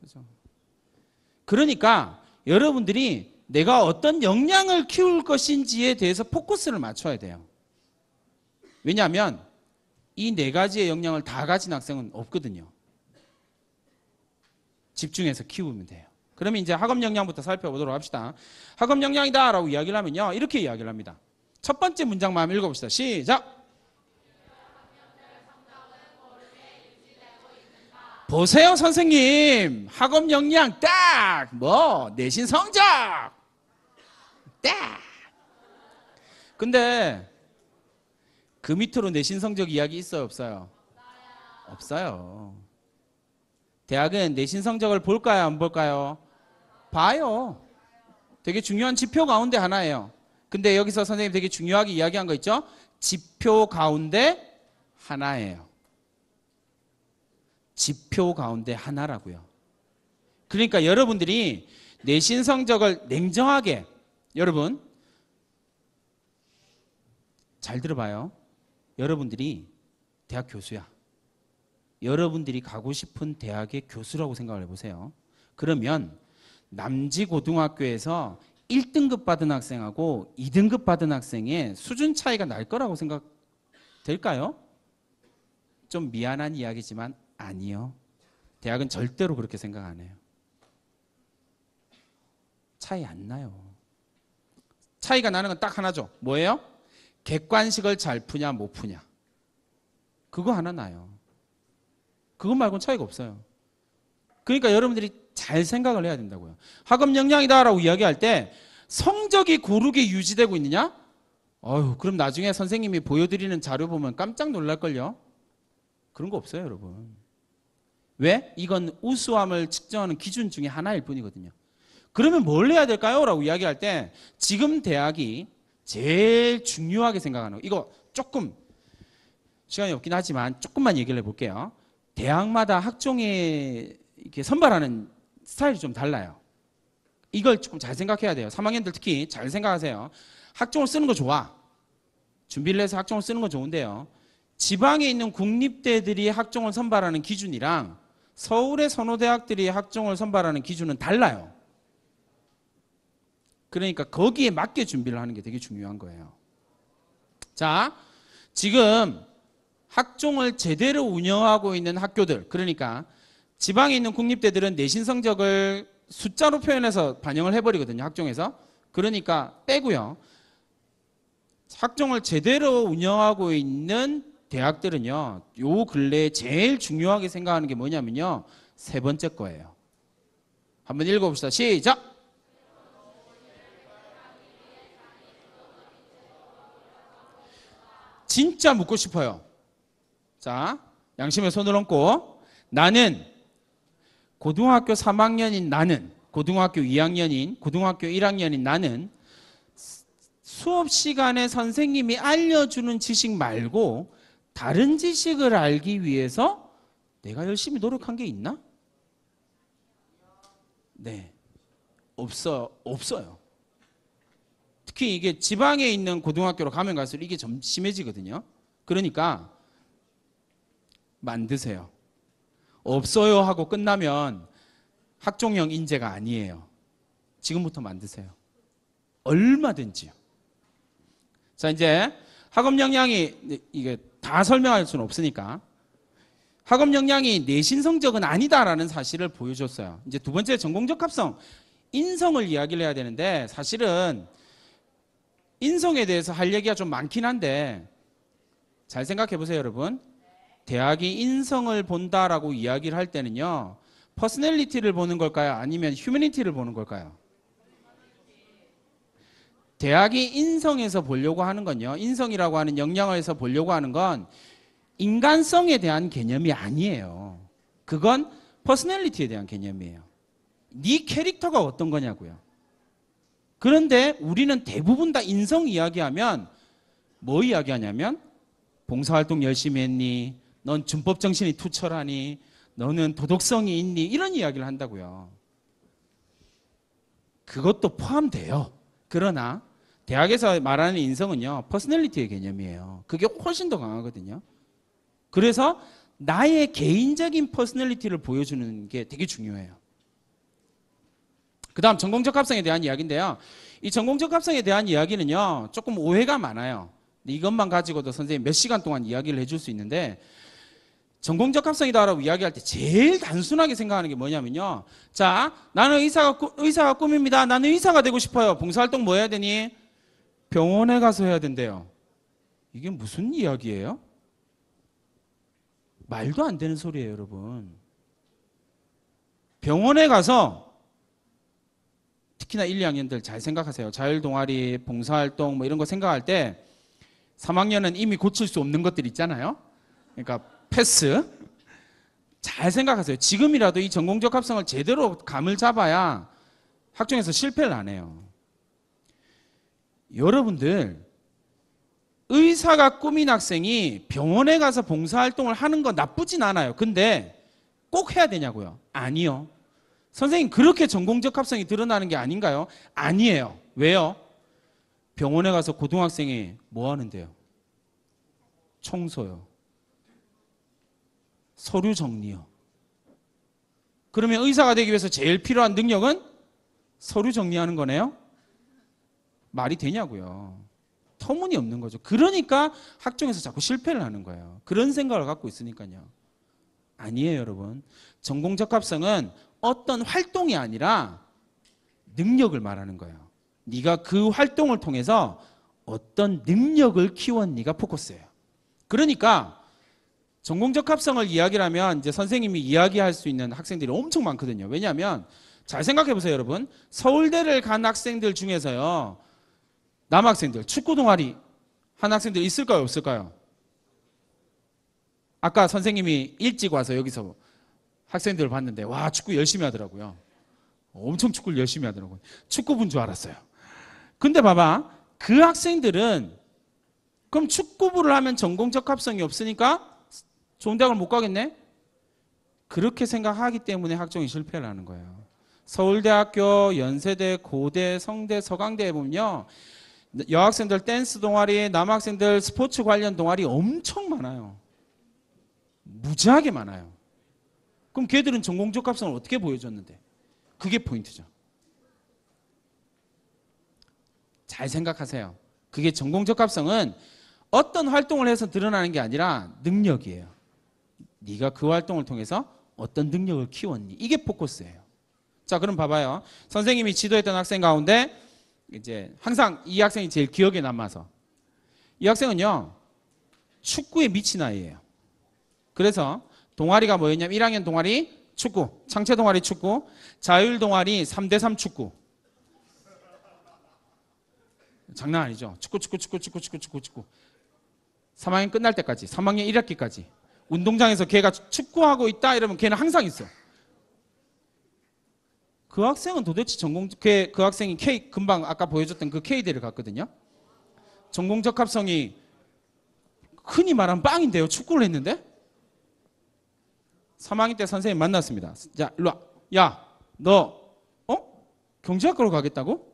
그죠? 그러니까 여러분들이 내가 어떤 역량을 키울 것인지에 대해서 포커스를 맞춰야 돼요. 왜냐하면 이 네 가지의 역량을 다 가진 학생은 없거든요. 집중해서 키우면 돼요. 그러면 이제 학업 역량부터 살펴보도록 합시다. 학업 역량이다 라고 이야기를 하면요. 이렇게 이야기를 합니다. 첫 번째 문장만 읽어봅시다. 시작! 보세요, 선생님. 학업 역량 딱! 뭐, 내신 성적! 딱! 근데 그 밑으로 내신 성적 이야기 있어요, 없어요? 없어요. 대학은 내신 성적을 볼까요, 안 볼까요? 봐요. 되게 중요한 지표 가운데 하나예요. 근데 여기서 선생님 되게 중요하게 이야기한 거 있죠? 지표 가운데 하나예요. 지표 가운데 하나라고요. 그러니까 여러분들이 내신 성적을 냉정하게 여러분 잘 들어봐요. 여러분들이 대학 교수야. 여러분들이 가고 싶은 대학의 교수라고 생각을 해보세요. 그러면 남지고등학교에서 1등급 받은 학생하고 2등급 받은 학생의 수준 차이가 날 거라고 생각될까요? 좀 미안한 이야기지만 아니요. 대학은 절대로 그렇게 생각 안 해요. 차이 안 나요. 차이가 나는 건 딱 하나죠. 뭐예요? 객관식을 잘 푸냐 못 푸냐 그거 하나 나요. 그것 말고는 차이가 없어요. 그러니까 여러분들이 잘 생각을 해야 된다고요. 학업 역량이다라고 이야기할 때 성적이 고르게 유지되고 있느냐? 어휴, 그럼 나중에 선생님이 보여드리는 자료 보면 깜짝 놀랄걸요? 그런 거 없어요, 여러분. 왜? 이건 우수함을 측정하는 기준 중에 하나일 뿐이거든요. 그러면 뭘 해야 될까요? 라고 이야기할 때 지금 대학이 제일 중요하게 생각하는 거. 이거 조금 시간이 없긴 하지만 조금만 얘기를 해볼게요. 대학마다 학종에 이렇게 선발하는 스타일이 좀 달라요. 이걸 조금 잘 생각해야 돼요. 3학년들 특히 잘 생각하세요. 학종을 쓰는 거 좋아. 준비를 해서 학종을 쓰는 건 좋은데요. 지방에 있는 국립대들이 학종을 선발하는 기준이랑 서울의 선호대학들이 학종을 선발하는 기준은 달라요. 그러니까 거기에 맞게 준비를 하는 게 되게 중요한 거예요. 자, 지금 학종을 제대로 운영하고 있는 학교들, 그러니까 지방에 있는 국립대들은 내신 성적을 숫자로 표현해서 반영을 해버리거든요, 학종에서. 그러니까 빼고요. 학종을 제대로 운영하고 있는 대학들은요, 요 근래에 제일 중요하게 생각하는 게 뭐냐면요, 세 번째 거예요. 한번 읽어봅시다. 시작! 진짜 묻고 싶어요. 자, 양심에 손을 얹고 나는 고등학교 3학년인 나는 고등학교 2학년인 고등학교 1학년인 나는 수업 시간에 선생님이 알려주는 지식 말고 다른 지식을 알기 위해서 내가 열심히 노력한 게 있나? 네. 없어, 없어요. 특히 이게 지방에 있는 고등학교로 가면 갈수록 이게 점 심해지거든요. 그러니까 만드세요. 없어요 하고 끝나면 학종형 인재가 아니에요. 지금부터 만드세요. 얼마든지요. 자, 이제 학업 역량이 이게 다 설명할 수는 없으니까 학업 역량이 내신 성적은 아니다라는 사실을 보여줬어요. 이제 두 번째 전공적 합성 인성을 이야기를 해야 되는데 사실은 인성에 대해서 할 얘기가 좀 많긴 한데 잘 생각해 보세요, 여러분. 대학이 인성을 본다라고 이야기를 할 때는요. 퍼스널리티를 보는 걸까요? 아니면 휴머니티를 보는 걸까요? 대학이 인성에서 보려고 하는 건요. 인성이라고 하는 역량에서 보려고 하는 건 인간성에 대한 개념이 아니에요. 그건 퍼스널리티에 대한 개념이에요. 네 캐릭터가 어떤 거냐고요. 그런데 우리는 대부분 다 인성 이야기하면 뭐 이야기하냐면 봉사활동 열심히 했니? 넌 준법 정신이 투철하니? 너는 도덕성이 있니? 이런 이야기를 한다고요. 그것도 포함돼요. 그러나 대학에서 말하는 인성은요. 퍼스널리티의 개념이에요. 그게 훨씬 더 강하거든요. 그래서 나의 개인적인 퍼스널리티를 보여주는 게 되게 중요해요. 그 다음 전공적 합성에 대한 이야기인데요. 이 전공적 합성에 대한 이야기는요. 조금 오해가 많아요. 이것만 가지고도 선생님 몇 시간 동안 이야기를 해줄 수 있는데 전공적 합성이다라고 이야기할 때 제일 단순하게 생각하는 게 뭐냐면요. 자, 나는 의사가, 의사가 꿈입니다. 나는 의사가 되고 싶어요. 봉사활동 뭐 해야 되니? 병원에 가서 해야 된대요. 이게 무슨 이야기예요? 말도 안 되는 소리예요, 여러분. 병원에 가서 특히나 1, 2학년들 잘 생각하세요. 자율 동아리, 봉사활동 뭐 이런 거 생각할 때 3학년은 이미 고칠 수 없는 것들 있잖아요. 그러니까 패스. 잘 생각하세요. 지금이라도 이 전공적 합성을 제대로 감을 잡아야 학종에서 실패를 안 해요. 여러분들 의사가 꿈인 학생이 병원에 가서 봉사활동을 하는 건 나쁘진 않아요. 근데 꼭 해야 되냐고요? 아니요. 선생님 그렇게 전공적 합성이 드러나는 게 아닌가요? 아니에요. 왜요? 병원에 가서 고등학생이 뭐 하는데요? 청소요. 서류 정리요. 그러면 의사가 되기 위해서 제일 필요한 능력은 서류 정리하는 거네요? 말이 되냐고요. 터무니없는 거죠. 그러니까 학종에서 자꾸 실패를 하는 거예요. 그런 생각을 갖고 있으니까요. 아니에요, 여러분. 전공적합성은 어떤 활동이 아니라 능력을 말하는 거예요. 네가 그 활동을 통해서 어떤 능력을 키웠니가 포커스예요. 그러니까 전공적 합성을 이야기라면 이제 선생님이 이야기할 수 있는 학생들이 엄청 많거든요. 왜냐하면 잘 생각해 보세요, 여러분. 서울대를 간 학생들 중에서요, 남학생들 축구 동아리 한 학생들 있을까요, 없을까요? 아까 선생님이 일찍 와서 여기서 학생들 을 봤는데 와 축구 열심히 하더라고요. 엄청 축구를 열심히 하더라고요. 축구부인 줄 알았어요. 근데 봐봐 그 학생들은 그럼 축구부를 하면 전공 적합성이 없으니까 좋은 대학을 못 가겠네? 그렇게 생각하기 때문에 학종이 실패를 하는 거예요. 서울대학교, 연세대, 고대, 성대, 서강대에 보면요. 여학생들 댄스 동아리, 남학생들 스포츠 관련 동아리 엄청 많아요. 무지하게 많아요. 그럼 걔들은 전공적 합성을 어떻게 보여줬는데? 그게 포인트죠. 잘 생각하세요. 그게 전공적 합성은 어떤 활동을 해서 드러나는 게 아니라 능력이에요. 네가 그 활동을 통해서 어떤 능력을 키웠니? 이게 포커스예요. 자, 그럼 봐봐요. 선생님이 지도했던 학생 가운데 이제 항상 이 학생이 제일 기억에 남아서 이 학생은요 축구에 미친 아이예요. 그래서 동아리가 뭐였냐면 1학년 동아리 축구, 창체 동아리 축구, 자율 동아리 3대3 축구. 장난 아니죠. 축구, 축구, 축구, 축구, 축구, 축구, 축구. 3학년 끝날 때까지, 3학년 1학기까지. 운동장에서 걔가 축구하고 있다 이러면 걔는 항상 있어. 그 학생은 도대체 전공, 걔, 그 학생이 K, 금방 아까 보여줬던 그 K대를 갔거든요. 전공적합성이 흔히 말하면 빵인데요. 축구를 했는데? 3학년 때 선생님 만났습니다. 자, 일로 와. 야, 너, 어? 경제학과로 가겠다고?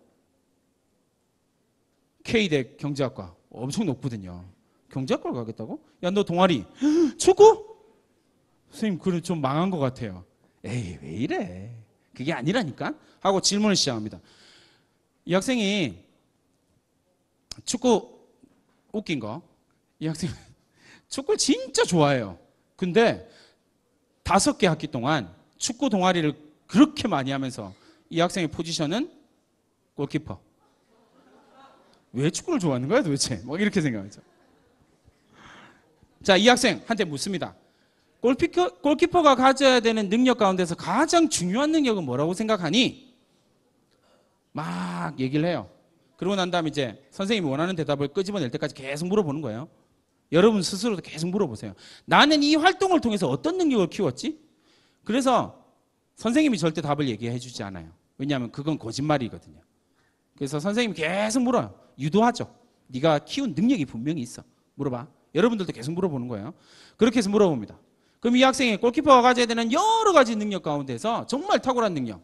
K대 경제학과. 엄청 높거든요. 경제학과로 가겠다고? 야, 너 동아리. 축구? 선생님, 그래 좀 망한 것 같아요. 에이, 왜 이래. 그게 아니라니까? 하고 질문을 시작합니다. 이 학생이 축구 웃긴 거. 이 학생 축구 진짜 좋아해요. 근데 다섯 개 학기 동안 축구 동아리를 그렇게 많이 하면서 이 학생의 포지션은 골키퍼. 왜 축구를 좋아하는 거야 도대체? 막 이렇게 생각하죠. 자, 이 학생한테 묻습니다. 골키퍼, 골키퍼가 가져야 되는 능력 가운데서 가장 중요한 능력은 뭐라고 생각하니? 막 얘기를 해요. 그러고 난 다음에 이제 선생님이 원하는 대답을 끄집어낼 때까지 계속 물어보는 거예요. 여러분 스스로도 계속 물어보세요. 나는 이 활동을 통해서 어떤 능력을 키웠지? 그래서 선생님이 절대 답을 얘기해 주지 않아요. 왜냐하면 그건 거짓말이거든요. 그래서 선생님이 계속 물어요. 유도하죠. 네가 키운 능력이 분명히 있어. 물어봐. 여러분들도 계속 물어보는 거예요. 그렇게 해서 물어봅니다. 그럼 이 학생이 골키퍼가 가져야 되는 여러 가지 능력 가운데서 정말 탁월한 능력.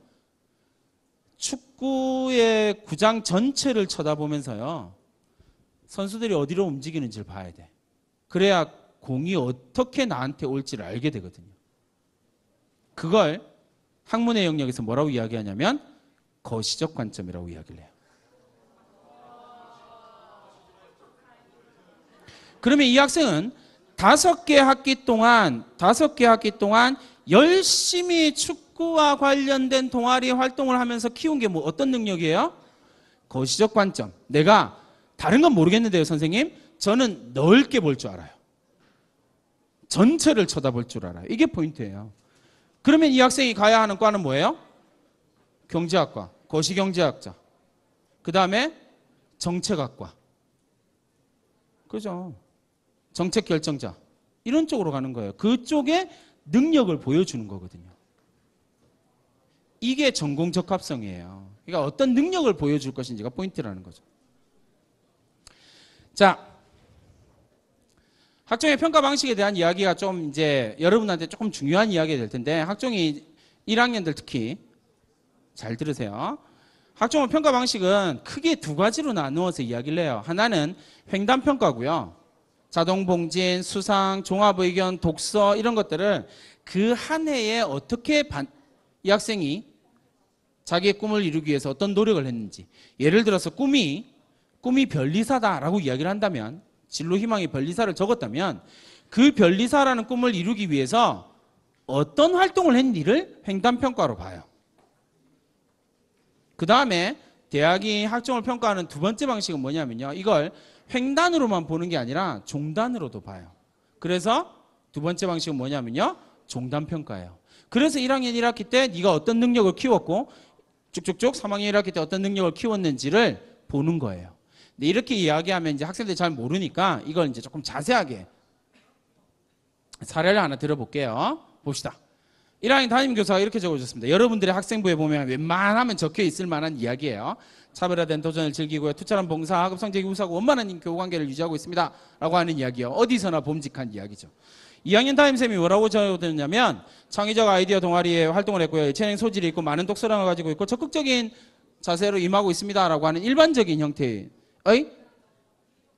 축구의 구장 전체를 쳐다보면서요. 선수들이 어디로 움직이는지를 봐야 돼. 그래야 공이 어떻게 나한테 올지를 알게 되거든요. 그걸 학문의 영역에서 뭐라고 이야기하냐면 거시적 관점이라고 이야기를 해요. 그러면 이 학생은 다섯 개 학기 동안 다섯 개 학기 동안 열심히 축구와 관련된 동아리 활동을 하면서 키운 게 뭐 어떤 능력이에요? 거시적 관점. 내가 다른 건 모르겠는데요, 선생님. 저는 넓게 볼 줄 알아요. 전체를 쳐다볼 줄 알아요. 이게 포인트예요. 그러면 이 학생이 가야 하는 과는 뭐예요? 경제학과, 거시경제학자. 그 다음에 정책학과. 그죠? 정책 결정자. 이런 쪽으로 가는 거예요. 그쪽에 능력을 보여주는 거거든요. 이게 전공 적합성이에요. 그러니까 어떤 능력을 보여줄 것인지가 포인트라는 거죠. 자, 학종의 평가 방식에 대한 이야기가 좀 이제 여러분한테 조금 중요한 이야기가 될 텐데 학종이 1학년들 특히 잘 들으세요. 학종의 평가 방식은 크게 두 가지로 나누어서 이야기를 해요. 하나는 횡단 평가고요. 자동 봉진, 수상, 종합 의견, 독서 이런 것들을 그 한 해에 어떻게 반, 이 학생이 자기의 꿈을 이루기 위해서 어떤 노력을 했는지 예를 들어서 꿈이 꿈이 변리사다라고 이야기를 한다면 진로 희망의 별리사를 적었다면 그 별리사라는 꿈을 이루기 위해서 어떤 활동을 했는지를 횡단평가로 봐요. 그 다음에 대학이 학종을 평가하는 두 번째 방식은 뭐냐면요. 이걸 횡단으로만 보는 게 아니라 종단으로도 봐요. 그래서 두 번째 방식은 뭐냐면요. 종단평가예요. 그래서 1학년 1학기 때 네가 어떤 능력을 키웠고 쭉쭉쭉 3학년 1학기 때 어떤 능력을 키웠는지를 보는 거예요. 근데 이렇게 이야기하면 이제 학생들이 잘 모르니까 이걸 이제 조금 자세하게 사례를 하나 들어볼게요. 봅시다. 1학년 담임교사가 이렇게 적어주셨습니다. 여러분들의 학생부에 보면 웬만하면 적혀 있을 만한 이야기예요. 차별화된 도전을 즐기고요. 투철한 봉사, 학업 성적이 우수하고 원만한 교우관계를 유지하고 있습니다. 라고 하는 이야기요. 어디서나 봄직한 이야기죠. 2학년 담임쌤이 뭐라고 적어드렸냐면 창의적 아이디어 동아리에 활동을 했고요. 체능 소질이 있고 많은 독서량을 가지고 있고 적극적인 자세로 임하고 있습니다. 라고 하는 일반적인 형태의 의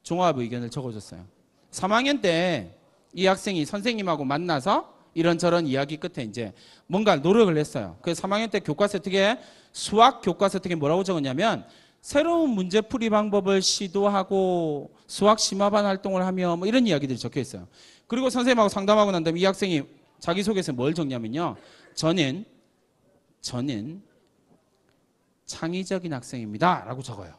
종합 의견을 적어줬어요. 3학년 때 이 학생이 선생님하고 만나서 이런저런 이야기 끝에 이제 뭔가 노력을 했어요. 그 3학년 때 교과서 어떻 수학 교과서 어떻 뭐라고 적었냐면 새로운 문제풀이 방법을 시도하고 수학 심화반 활동을 하며 뭐 이런 이야기들이 적혀 있어요. 그리고 선생님하고 상담하고 난 다음에 이 학생이 자기소개서 뭘 적냐면요. 저는 저는 창의적인 학생입니다. 라고 적어요.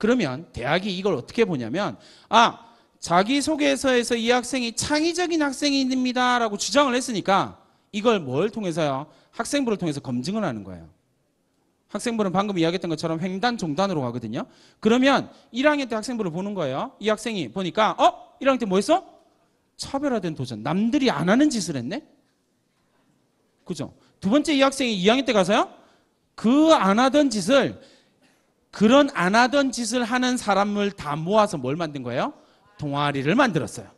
그러면 대학이 이걸 어떻게 보냐면 아 자기소개서에서 이 학생이 창의적인 학생입니다 라고 주장을 했으니까 이걸 뭘 통해서요? 학생부를 통해서 검증을 하는 거예요. 학생부는 방금 이야기했던 것처럼 횡단, 종단으로 가거든요. 그러면 1학년 때 학생부를 보는 거예요. 이 학생이 보니까 어? 1학년 때 뭐 했어? 차별화된 도전. 남들이 안 하는 짓을 했네? 그죠? 두 번째 이 학생이 2학년 때 가서요? 그 안 하던 짓을 그런 안 하던 짓을 하는 사람을 다 모아서 뭘 만든 거예요? 동아리를 만들었어요.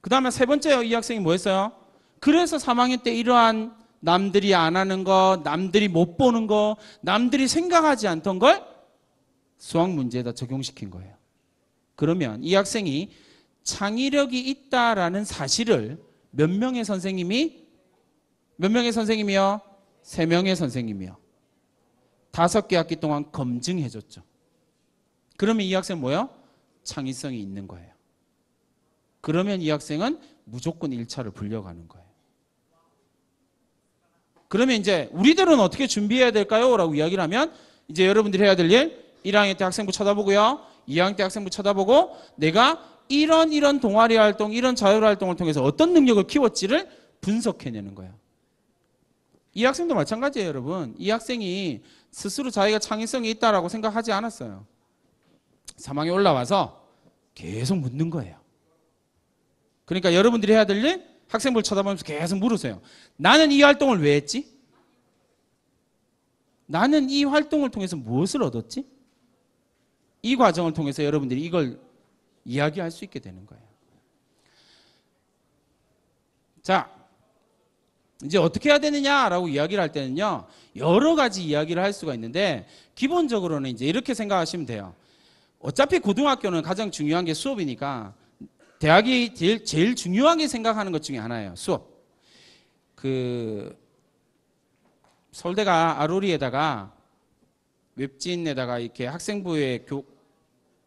그 다음에 세 번째 이 학생이 뭐 했어요? 그래서 3학년 때 이러한 남들이 안 하는 거, 남들이 못 보는 거, 남들이 생각하지 않던 걸 수학 문제에다 적용시킨 거예요. 그러면 이 학생이 창의력이 있다라는 사실을 몇 명의 선생님이 몇 명의 선생님이요? 세 명의 선생님이요. 다섯 개 학기 동안 검증해 줬죠. 그러면 이 학생 뭐야? 창의성이 있는 거예요. 그러면 이 학생은 무조건 1차를 불려가는 거예요. 그러면 이제 우리들은 어떻게 준비해야 될까요? 라고 이야기를 하면 이제 여러분들이 해야 될일 1학년 때 학생부 쳐다보고요. 2학년 때 학생부 쳐다보고 내가 이런 이런 동아리 활동, 이런 자율 활동을 통해서 어떤 능력을 키웠지를 분석해내는 거예요. 이 학생도 마찬가지예요, 여러분. 이 학생이 스스로 자기가 창의성이 있다라고 생각하지 않았어요. 사망에 올라와서 계속 묻는 거예요. 그러니까 여러분들이 해야 될 일, 학생부를 쳐다보면서 계속 물으세요. 나는 이 활동을 왜 했지? 나는 이 활동을 통해서 무엇을 얻었지? 이 과정을 통해서 여러분들이 이걸 이야기할 수 있게 되는 거예요. 자, 이제 어떻게 해야 되느냐라고 이야기를 할 때는요, 여러 가지 이야기를 할 수가 있는데, 기본적으로는 이제 이렇게 생각하시면 돼요. 어차피 고등학교는 가장 중요한 게 수업이니까, 대학이 제일, 제일 중요하게 생각하는 것 중에 하나예요. 수업. 그, 서울대가 아로리에다가 웹진에다가 이렇게 학생부의 교,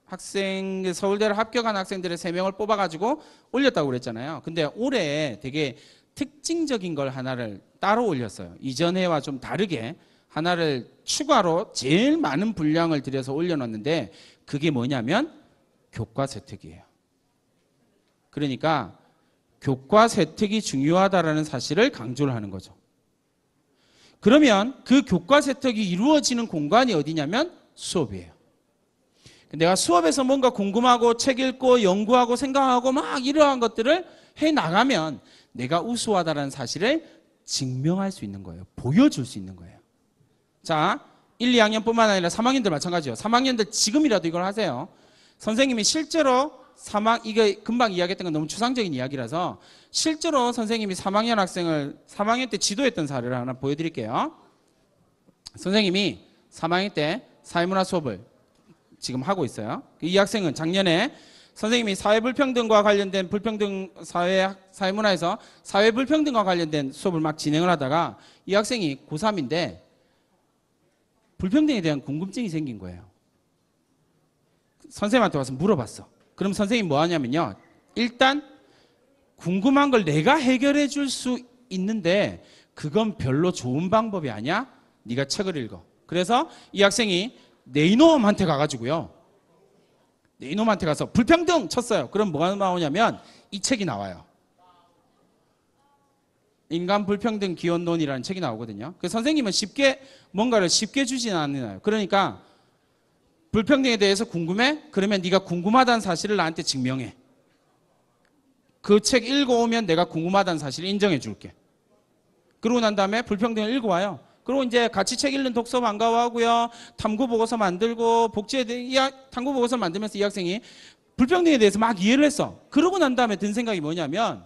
학생 서울대를 합격한 학생들의 세 명을 뽑아가지고 올렸다고 그랬잖아요. 근데 올해 되게 특징적인 걸 하나를 따로 올렸어요. 이전에와 좀 다르게 하나를 추가로 제일 많은 분량을 들여서 올려놨는데 그게 뭐냐면 교과 세특이에요. 그러니까 교과 세특이 중요하다라는 사실을 강조를 하는 거죠. 그러면 그 교과 세특이 이루어지는 공간이 어디냐면 수업이에요. 내가 수업에서 뭔가 궁금하고 책 읽고 연구하고 생각하고 막 이러한 것들을 해 나가면 내가 우수하다는 사실을 증명할 수 있는 거예요. 보여줄 수 있는 거예요. 자, 1, 2학년뿐만 아니라 3학년들 마찬가지예요. 3학년들 지금이라도 이걸 하세요. 선생님이 실제로 3학 이게 금방 이야기했던 건 너무 추상적인 이야기라서 실제로 선생님이 3학년 학생을 3학년 때 지도했던 사례를 하나 보여드릴게요. 선생님이 3학년 때 사회문화 수업을 지금 하고 있어요. 이 학생은 작년에 선생님이 사회 불평등과 관련된 불평등 사회 사회문화에서 사회 불평등과 관련된 수업을 막 진행을 하다가 이 학생이 고3인데 불평등에 대한 궁금증이 생긴 거예요. 선생님한테 와서 물어봤어. 그럼 선생님 뭐 하냐면요. 일단 궁금한 걸 내가 해결해 줄 수 있는데 그건 별로 좋은 방법이 아니야. 네가 책을 읽어. 그래서 이 학생이 네이노엄한테 가가지고요. 네, 이놈한테 가서 불평등 쳤어요. 그럼 뭐가 나오냐면 이 책이 나와요. 인간 불평등 기원론이라는 책이 나오거든요. 그 선생님은 쉽게 뭔가를 쉽게 주진 않아요. 그러니까 불평등에 대해서 궁금해? 그러면 네가 궁금하다는 사실을 나한테 증명해. 그 책 읽어오면 내가 궁금하다는 사실을 인정해 줄게. 그러고 난 다음에 불평등을 읽어와요. 그리고 이제 같이 책 읽는 독서 반가워하고요. 탐구 보고서 만들고 복지에 대해 탐구 보고서 만들면서 이 학생이 불평등에 대해서 막 이해를 했어. 그러고 난 다음에 든 생각이 뭐냐면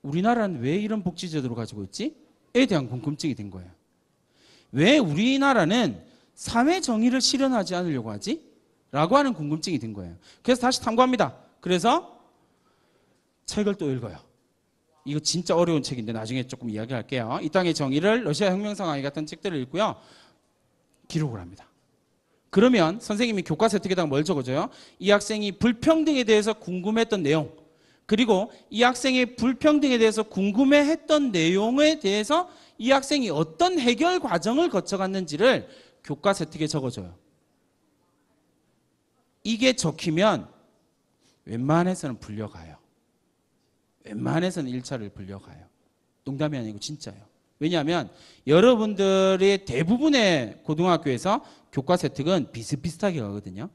우리나라는 왜 이런 복지 제도를 가지고 있지? 에 대한 궁금증이 된 거예요. 왜 우리나라는 사회 정의를 실현하지 않으려고 하지? 라고 하는 궁금증이 된 거예요. 그래서 다시 탐구합니다. 그래서 책을 또 읽어요. 이거 진짜 어려운 책인데 나중에 조금 이야기할게요. 이 땅의 정의를 러시아 혁명상 아이 같은 책들을 읽고요. 기록을 합니다. 그러면 선생님이 교과서 어떻다가뭘 적어줘요? 이 학생이 불평등에 대해서 궁금했던 내용 그리고 이 학생의 불평등에 대해서 궁금해했던 내용에 대해서 이 학생이 어떤 해결 과정을 거쳐갔는지를 교과서 어떻 적어줘요. 이게 적히면 웬만해서는 불려가요. 웬만해서는 1차를 불려가요. 농담이 아니고 진짜요. 왜냐하면 여러분들의 대부분의 고등학교에서 교과 세특은 비슷비슷하게 가거든요.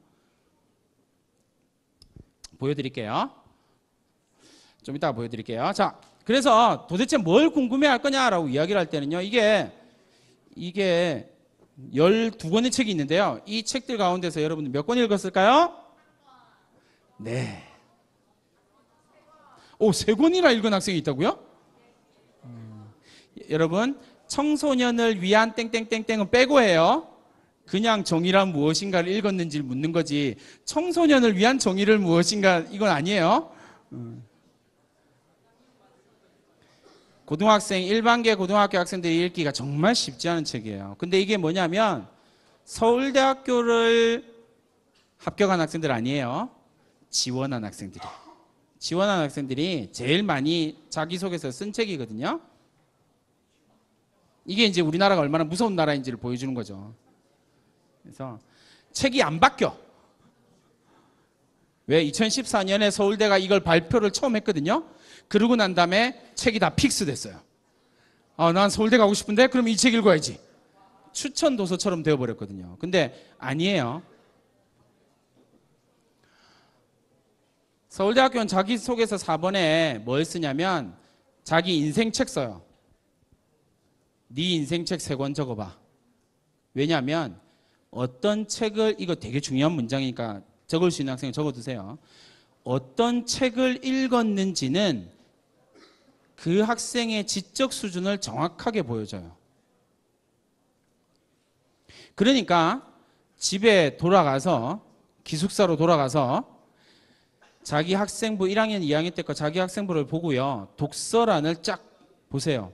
보여드릴게요. 좀 이따 보여드릴게요. 자, 그래서 도대체 뭘 궁금해 할 거냐라고 이야기를 할 때는요. 이게, 이게 12권의 책이 있는데요. 이 책들 가운데서 여러분들 몇 권 읽었을까요? 네. 오, 세 권이나 읽은 학생이 있다고요? 음, 여러분, 청소년을 위한 땡땡땡땡은 빼고 해요. 그냥 정의란 무엇인가를 읽었는지 묻는 거지. 청소년을 위한 정의를 무엇인가 이건 아니에요. 음. 고등학생, 일반계 고등학교 학생들이 읽기가 정말 쉽지 않은 책이에요. 근데 이게 뭐냐면 서울대학교를 합격한 학생들 아니에요. 지원한 학생들이에요. 지원한 학생들이 제일 많이 자기소개서 쓴 책이거든요. 이게 이제 우리나라가 얼마나 무서운 나라인지를 보여주는 거죠. 그래서 책이 안 바뀌어. 왜 2014년에 서울대가 이걸 발표를 처음 했거든요. 그러고 난 다음에 책이 다 픽스 됐어요. 아, 난 서울대 가고 싶은데 그럼 이 책 읽어야지. 추천 도서처럼 되어버렸거든요. 근데 아니에요. 서울대학교는 자기속에서 4번에 뭘 쓰냐면 자기 인생책 써요. 네 인생책 세 권 적어봐. 왜냐하면 어떤 책을 이거 되게 중요한 문장이니까 적을 수 있는 학생 적어두세요. 어떤 책을 읽었는지는 그 학생의 지적 수준을 정확하게 보여줘요. 그러니까 집에 돌아가서 기숙사로 돌아가서 자기 학생부 1학년, 2학년 때과 자기 학생부를 보고요. 독서란을 쫙 보세요.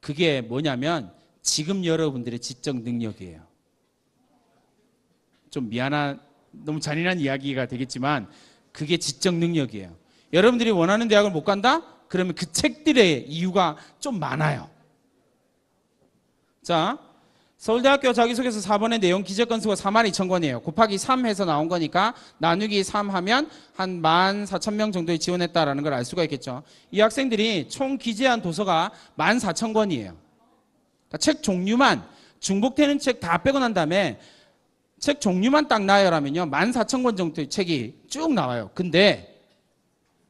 그게 뭐냐면 지금 여러분들의 지적 능력이에요. 좀 미안한, 너무 잔인한 이야기가 되겠지만 그게 지적 능력이에요. 여러분들이 원하는 대학을 못 간다? 그러면 그 책들의 이유가 좀 많아요. 자, 서울대학교 자기소개서 4번의 내용 기재 건수가 4만 2천 건이에요. 곱하기 3 해서 나온 거니까 나누기 3 하면 한만 4천 명 정도에 지원했다라는 걸 알 수가 있겠죠. 이 학생들이 총 기재한 도서가 만 4천 권이에요. 그러니까 책 종류만 중복되는 책 다 빼고 난 다음에 책 종류만 딱 나열하면요. 만 4천 권 정도의 책이 쭉 나와요. 근데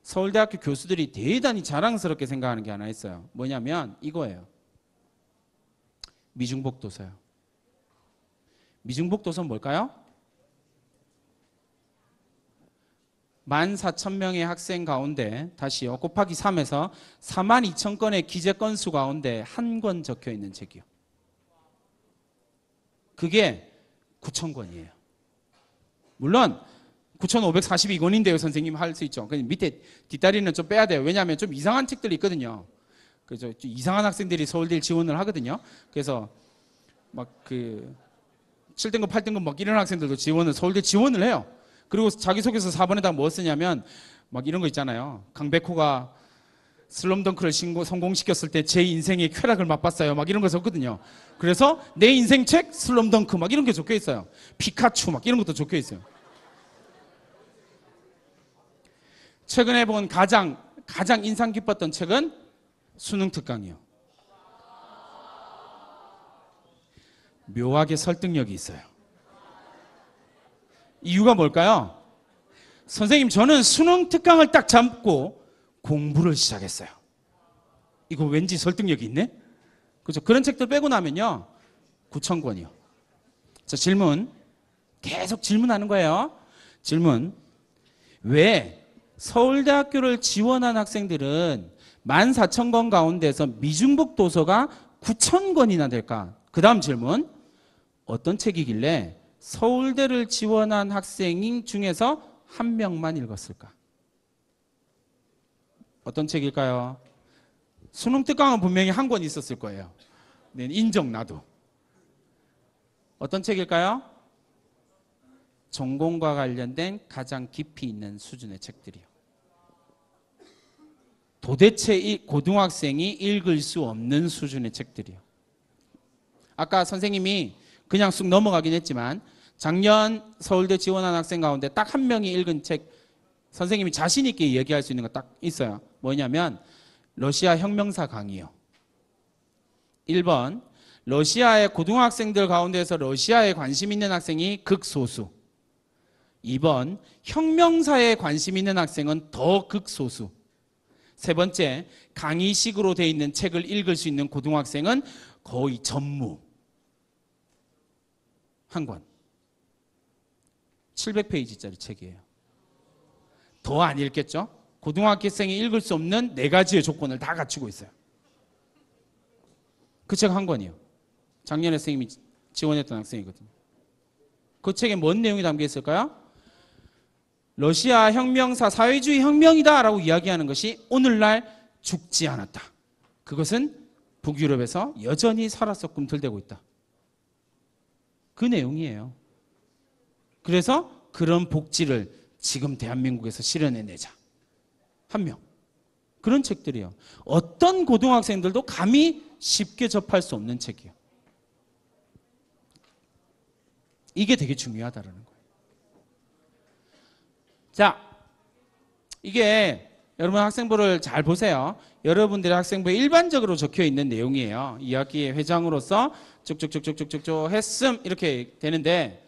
서울대학교 교수들이 대단히 자랑스럽게 생각하는 게 하나 있어요. 뭐냐면 이거예요. 미중복 도서요. 미중복도선 뭘까요? 1 4 0명의 학생 가운데 다시요 곱하기 3에서 4 2 0건의 기재 건수 가운데 한 권 적혀 있는 책이요. 그게 9 0권이에요 물론 9,542권인데요, 선생님 할 수 있죠. 그 밑에 뒷다리는 좀 빼야 돼요. 왜냐하면 좀 이상한 책들이 있거든요. 그래서 이상한 학생들이 서울대 지원을 하거든요. 그래서 막그 7등급, 8등급 막 이런 학생들도 지원을 서울대 지원을 해요. 그리고 자기소개서 4번에다 뭐 쓰냐면 막 이런 거 있잖아요. 강백호가 슬럼덩크를 신고, 성공시켰을 때 제 인생의 쾌락을 맛봤어요. 막 이런 거 썼거든요. 그래서 내 인생 책 슬럼덩크 막 이런 게 적혀 있어요. 피카츄 막 이런 것도 적혀 있어요. 최근에 본 가장 가장 인상 깊었던 책은 수능 특강이요. 묘하게 설득력이 있어요. 이유가 뭘까요? 선생님, 저는 수능 특강을 딱 잡고 공부를 시작했어요. 이거 왠지 설득력이 있네? 그죠? 그런 책들 빼고 나면요. 9,000권이요. 자, 질문. 계속 질문하는 거예요. 질문. 왜 서울대학교를 지원한 학생들은 14,000권 가운데서 미중복 도서가 9,000권이나 될까? 그 다음 질문. 어떤 책이길래 서울대를 지원한 학생 중에서 한 명만 읽었을까? 어떤 책일까요? 수능 특강은 분명히 한 권 있었을 거예요. 네, 인정 나도. 어떤 책일까요? 전공과 관련된 가장 깊이 있는 수준의 책들이요. 도대체 이 고등학생이 읽을 수 없는 수준의 책들이요. 아까 선생님이 그냥 쑥 넘어가긴 했지만 작년 서울대 지원한 학생 가운데 딱 한 명이 읽은 책 선생님이 자신 있게 얘기할 수 있는 거 딱 있어요. 뭐냐면 러시아 혁명사 강의요. 1번 러시아의 고등학생들 가운데서 러시아에 관심 있는 학생이 극소수. 2번 혁명사에 관심 있는 학생은 더 극소수. 세 번째 강의식으로 돼 있는 책을 읽을 수 있는 고등학생은 거의 전무. 한 권. 700페이지짜리 책이에요. 더 안 읽겠죠? 고등학생이 읽을 수 없는 네 가지의 조건을 다 갖추고 있어요. 그 책 한 권이요. 작년에 선생님이 지원했던 학생이거든요. 그 책에 뭔 내용이 담겨 있을까요? 러시아 혁명사 사회주의 혁명이다 라고 이야기하는 것이 오늘날 죽지 않았다. 그것은 북유럽에서 여전히 살아서 꿈틀대고 있다. 그 내용이에요. 그래서 그런 복지를 지금 대한민국에서 실현해내자. 한 명. 그런 책들이요. 어떤 고등학생들도 감히 쉽게 접할 수 없는 책이요. 이게 되게 중요하다라는 거예요. 자, 이게 여러분 학생부를 잘 보세요. 여러분들의 학생부에 일반적으로 적혀 있는 내용이에요. 이학기의 회장으로서 쭉쭉쭉쭉쭉쭉 했음 이렇게 되는데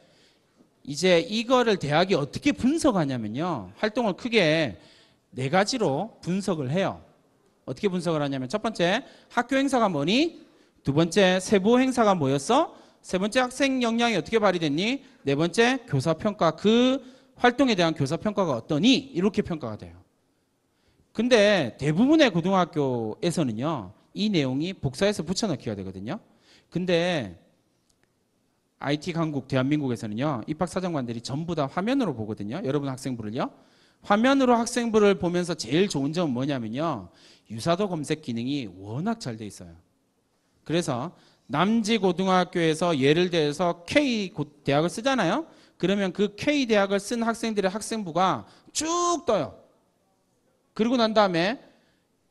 이제 이거를 대학이 어떻게 분석하냐면요. 활동을 크게 네 가지로 분석을 해요. 어떻게 분석을 하냐면 첫 번째 학교 행사가 뭐니? 두 번째 세부 행사가 뭐였어? 세 번째 학생 역량이 어떻게 발휘됐니? 네 번째 교사 평가 그 활동에 대한 교사 평가가 어떠니? 이렇게 평가가 돼요. 근데 대부분의 고등학교에서는요. 이 내용이 복사해서 붙여넣기가 되거든요. 근데 IT 강국 대한민국에서는요. 입학사정관들이 전부 다 화면으로 보거든요. 여러분 학생부를요. 화면으로 학생부를 보면서 제일 좋은 점은 뭐냐면요. 유사도 검색 기능이 워낙 잘 돼 있어요. 그래서 남지고등학교에서 예를 들어서 K 대학을 쓰잖아요. 그러면 그 K 대학을 쓴 학생들의 학생부가 쭉 떠요. 그리고 난 다음에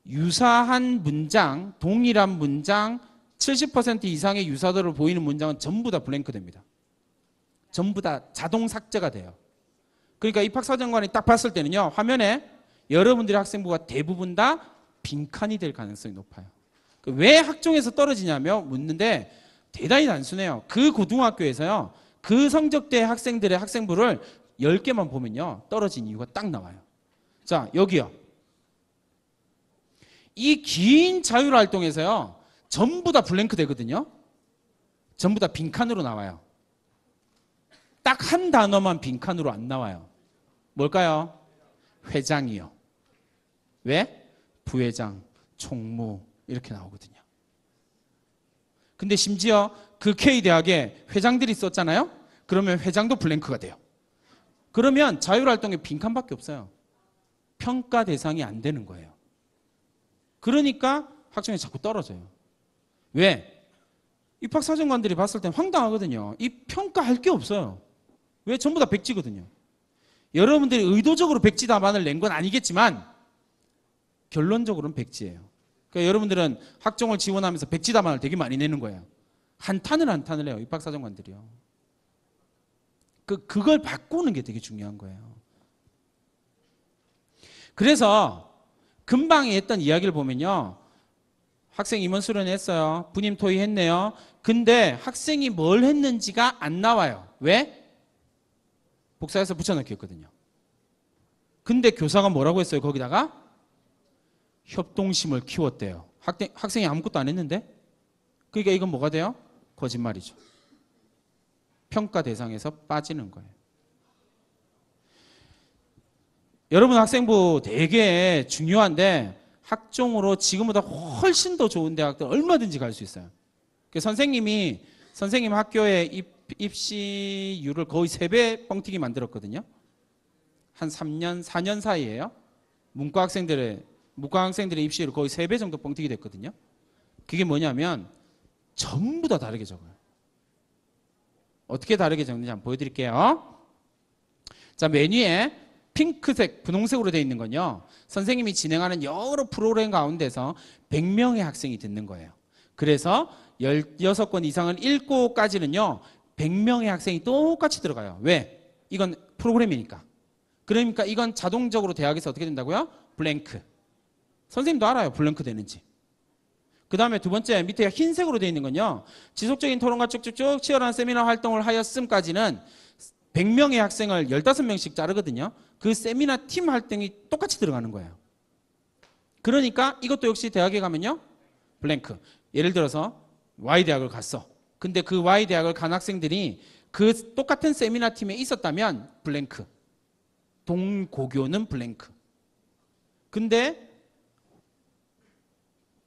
유사한 문장, 동일한 문장, 70% 이상의 유사도를 보이는 문장은 전부 다 블랭크 됩니다. 전부 다 자동 삭제가 돼요. 그러니까 입학사정관이 딱 봤을 때는요. 화면에 여러분들의 학생부가 대부분 다 빈칸이 될 가능성이 높아요. 그 왜 학종에서 떨어지냐며 묻는데 대단히 단순해요. 그 고등학교에서요. 그 성적대 학생들의 학생부를 10개만 보면요. 떨어진 이유가 딱 나와요. 자, 여기요. 이긴 자율활동에서요, 전부 다 블랭크 되거든요. 전부 다 빈칸으로 나와요. 딱 한 단어만 빈칸으로 안 나와요. 뭘까요? 회장이요. 왜? 부회장, 총무 이렇게 나오거든요. 근데 심지어 그 K대학에 회장들이 있었잖아요. 그러면 회장도 블랭크가 돼요. 그러면 자율활동에 빈칸밖에 없어요. 평가 대상이 안 되는 거예요. 그러니까 학점이 자꾸 떨어져요. 왜? 입학사정관들이 봤을 땐 황당하거든요. 이 평가할 게 없어요. 왜? 전부 다 백지거든요. 여러분들이 의도적으로 백지 답안을 낸 건 아니겠지만 결론적으로는 백지예요. 그러니까 여러분들은 학종을 지원하면서 백지 답안을 되게 많이 내는 거예요. 한탄을 한탄을 해요. 입학사정관들이요. 그, 그걸 바꾸는 게 되게 중요한 거예요. 그래서 금방 했던 이야기를 보면요. 학생 임원 수련했어요. 부님 토의했네요. 근데 학생이 뭘 했는지가 안 나와요. 왜? 복사해서 붙여넣기 했거든요. 근데 교사가 뭐라고 했어요? 거기다가 협동심을 키웠대요. 학생, 학생이 아무것도 안 했는데? 그러니까 이건 뭐가 돼요? 거짓말이죠. 평가 대상에서 빠지는 거예요. 여러분 학생부 되게 중요한데 학종으로 지금보다 훨씬 더 좋은 대학들 얼마든지 갈 수 있어요. 그 선생님이 선생님 학교에 입, 시율을 거의 3배 뻥튀기 만들었거든요. 한 3년, 4년 사이에요. 문과 학생들의 문과 학생들의 입시율 거의 3배 정도 뻥튀기 됐거든요. 그게 뭐냐면 전부 다 다르게 적어요. 어떻게 다르게 적는지 한번 보여드릴게요. 자, 메뉴에 핑크색, 분홍색으로 되어 있는 건요. 선생님이 진행하는 여러 프로그램 가운데서 100명의 학생이 듣는 거예요. 그래서 16권 이상을 읽고까지는요. 100명의 학생이 똑같이 들어가요. 왜? 이건 프로그램이니까. 그러니까 이건 자동적으로 대학에서 어떻게 된다고요? 블랭크. 선생님도 알아요. 블랭크 되는지. 그 다음에 두 번째 밑에 흰색으로 되어 있는 건요. 지속적인 토론과 쭉쭉쭉 치열한 세미나 활동을 하였음까지는 100명의 학생을 15명씩 자르거든요. 그 세미나 팀 활동이 똑같이 들어가는 거예요. 그러니까 이것도 역시 대학에 가면요. 블랭크. 예를 들어서 Y 대학을 갔어. 근데 그 Y 대학을 간 학생들이 그 똑같은 세미나 팀에 있었다면 블랭크. 동고교는 블랭크. 근데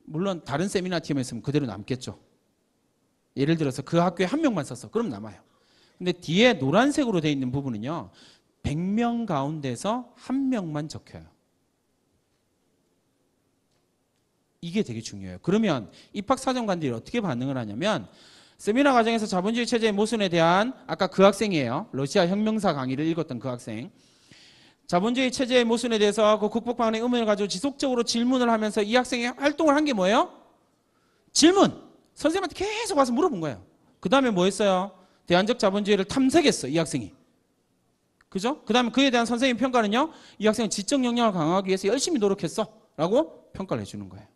물론 다른 세미나 팀에 있으면 그대로 남겠죠. 예를 들어서 그 학교에 한 명만 썼어. 그럼 남아요. 근데 뒤에 노란색으로 되어 있는 부분은요. 100명 가운데서 한 명만 적혀요. 이게 되게 중요해요. 그러면 입학사정관들이 어떻게 반응을 하냐면 세미나 과정에서 자본주의 체제의 모순에 대한 아까 그 학생이에요. 러시아 혁명사 강의를 읽었던 그 학생. 자본주의 체제의 모순에 대해서 그 극복방안의 의문을 가지고 지속적으로 질문을 하면서 이 학생이 활동을 한 게 뭐예요? 질문! 선생님한테 계속 와서 물어본 거예요. 그 다음에 뭐 했어요? 대안적 자본주의를 탐색했어, 이 학생이. 그죠? 그 다음에 그에 대한 선생님 평가는요, 이 학생은 지적 역량을 강화하기 위해서 열심히 노력했어. 라고 평가를 해주는 거예요.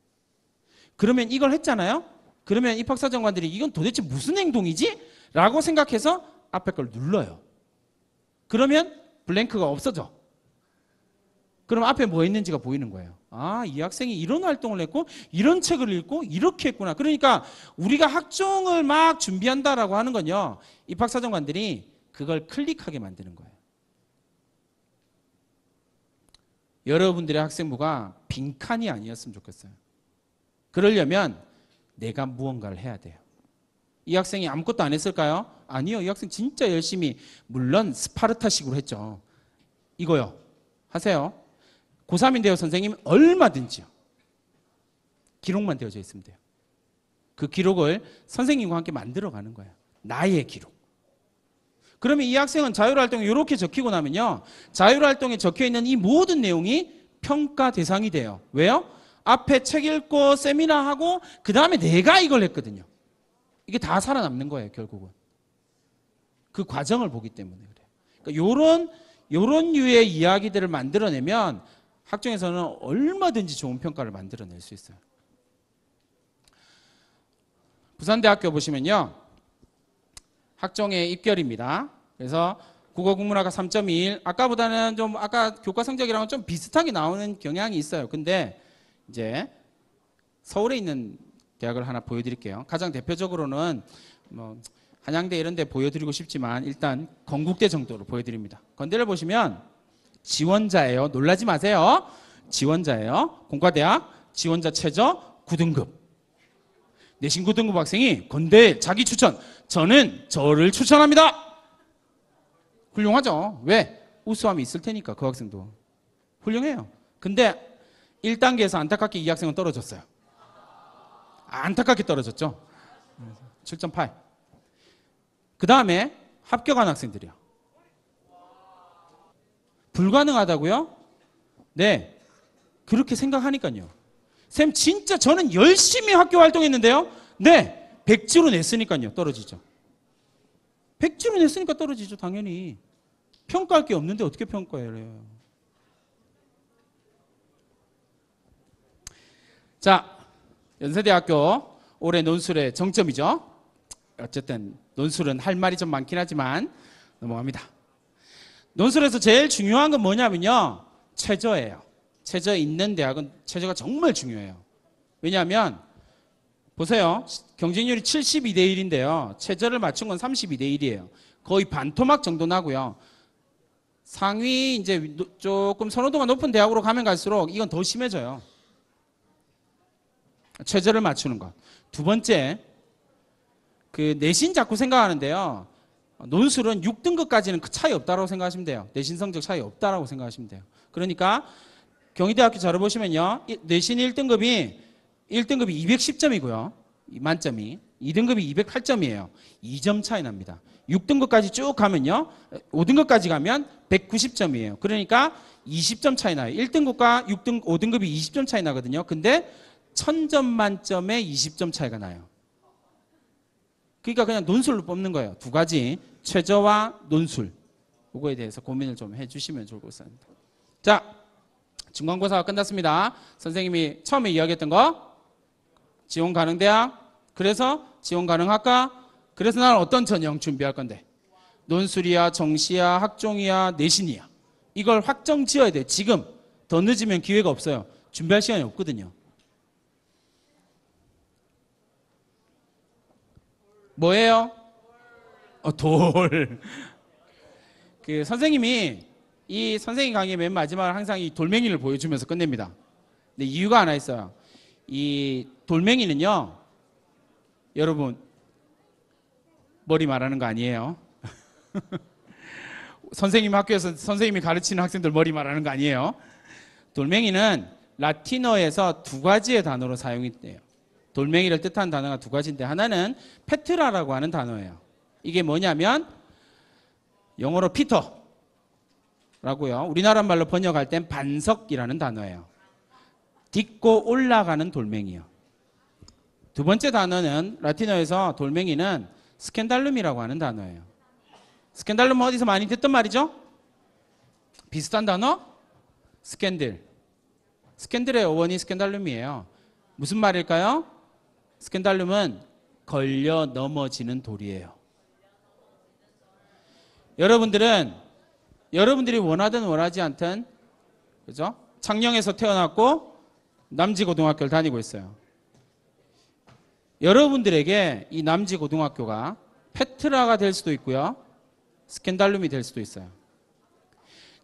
그러면 이걸 했잖아요? 그러면 입학사정관들이 이건 도대체 무슨 행동이지? 라고 생각해서 앞에 걸 눌러요. 그러면 블랭크가 없어져. 그럼 앞에 뭐 있는지가 보이는 거예요. 아, 이 학생이 이런 활동을 했고, 이런 책을 읽고, 이렇게 했구나. 그러니까 우리가 학종을 막 준비한다라고 하는 건요, 입학사정관들이 그걸 클릭하게 만드는 거예요. 여러분들의 학생부가 빈칸이 아니었으면 좋겠어요. 그러려면 내가 무언가를 해야 돼요. 이 학생이 아무것도 안 했을까요? 아니요. 이 학생 진짜 열심히, 물론 스파르타식으로 했죠. 이거요. 하세요. 고3인데요, 선생님. 얼마든지요. 기록만 되어져 있으면 돼요. 그 기록을 선생님과 함께 만들어가는 거예요. 나의 기록. 그러면 이 학생은 자율활동 이렇게 적히고 나면요. 자율활동에 적혀있는 이 모든 내용이 평가 대상이 돼요. 왜요? 앞에 책 읽고 세미나 하고 그 다음에 내가 이걸 했거든요. 이게 다 살아남는 거예요. 결국은. 그 과정을 보기 때문에 그래요. 그러니까 요런 요런 유의 이야기들을 만들어내면 학종에서는 얼마든지 좋은 평가를 만들어낼 수 있어요. 부산대학교 보시면요. 학종의 입결입니다. 그래서 국어 국문학과 3.1 아까보다는 좀 아까 교과 성적이랑은 좀 비슷하게 나오는 경향이 있어요. 근데 이제 서울에 있는 대학을 하나 보여드릴게요. 가장 대표적으로는 뭐 한양대 이런 데 보여드리고 싶지만 일단 건국대 정도로 보여드립니다. 건대를 보시면 지원자예요. 놀라지 마세요. 지원자예요. 공과대학 지원자 최저 9등급. 내신 9등급 학생이 건대 자기 추천. 저는 저를 추천합니다. 훌륭하죠. 왜? 우수함이 있을 테니까 그 학생도 훌륭해요. 근데 1단계에서 안타깝게 이 학생은 떨어졌어요. 안타깝게 떨어졌죠. 7.8. 그 다음에 합격한 학생들이요. 불가능하다고요? 네. 그렇게 생각하니까요. 쌤, 진짜 저는 열심히 학교 활동했는데요. 네. 백지로 냈으니까요. 떨어지죠. 1 0 0지로했으니까 떨어지죠, 당연히. 평가할 게 없는데 어떻게 평가해요? 자, 연세대학교 올해 논술의 정점이죠. 어쨌든 논술은 할 말이 좀 많긴 하지만 넘어갑니다. 논술에서 제일 중요한 건 뭐냐면요. 최저예요. 최저 있는 대학은 최저가 정말 중요해요. 왜냐하면 보세요. 경쟁률이 72대 1인데요. 최저를 맞춘 건 32대 1이에요. 거의 반토막 정도 나고요. 상위 이제 조금 선호도가 높은 대학으로 가면 갈수록 이건 더 심해져요. 최저를 맞추는 것. 두 번째, 그 내신 자꾸 생각하는데요. 논술은 6등급까지는 그 차이 없다라고 생각하시면 돼요. 내신 성적 차이 없다라고 생각하시면 돼요. 그러니까 경희대학교 자료 보시면요. 내신 1등급이 1등급이 210점이고요. 만점이. 2등급이 208점이에요. 2점 차이 납니다. 6등급까지 쭉 가면요. 5등급까지 가면 190점이에요. 그러니까 20점 차이 나요. 1등급과 6등, 5등급이 20점 차이 나거든요. 근데 1000점 만점에 20점 차이가 나요. 그러니까 그냥 논술로 뽑는 거예요. 두 가지. 최저와 논술. 그거에 대해서 고민을 좀 해주시면 좋을 것 같습니다. 자, 중간고사가 끝났습니다. 선생님이 처음에 이야기했던 거 지원 가능 대학, 그래서 지원 가능 할까 그래서 난 어떤 전형 준비할 건데? 논술이야, 정시야, 학종이야, 내신이야. 이걸 확정 지어야 돼. 지금 더 늦으면 기회가 없어요. 준비할 시간이 없거든요. 뭐예요? 어, 돌. 그 선생님이 이 선생님 강의 맨 마지막을 항상 이 돌멩이를 보여주면서 끝냅니다. 근데 이유가 하나 있어요. 이 돌멩이는요, 여러분, 머리 말하는 거 아니에요. 선생님 학교에서 선생님이 가르치는 학생들 머리 말하는 거 아니에요. 돌멩이는 라틴어에서 두 가지의 단어로 사용이 돼요. 돌멩이를 뜻하는 단어가 두 가지인데 하나는 페트라라고 하는 단어예요. 이게 뭐냐면 영어로 피터라고요. 우리나라 말로 번역할 땐 반석이라는 단어예요. 딛고 올라가는 돌멩이요. 두 번째 단어는 라틴어에서 돌멩이는 스캔달룸이라고 하는 단어예요. 스캔달룸 어디서 많이 듣던 말이죠? 비슷한 단어? 스캔들. 스캔들의 어원이 스캔달룸이에요. 무슨 말일까요? 스캔달룸은 걸려 넘어지는 돌이에요. 여러분들은 여러분들이 원하든 원하지 않든 그죠? 창녕에서 태어났고 남지고등학교를 다니고 있어요. 여러분들에게 이 남지고등학교가 페트라가 될 수도 있고요. 스캔달룸이 될 수도 있어요.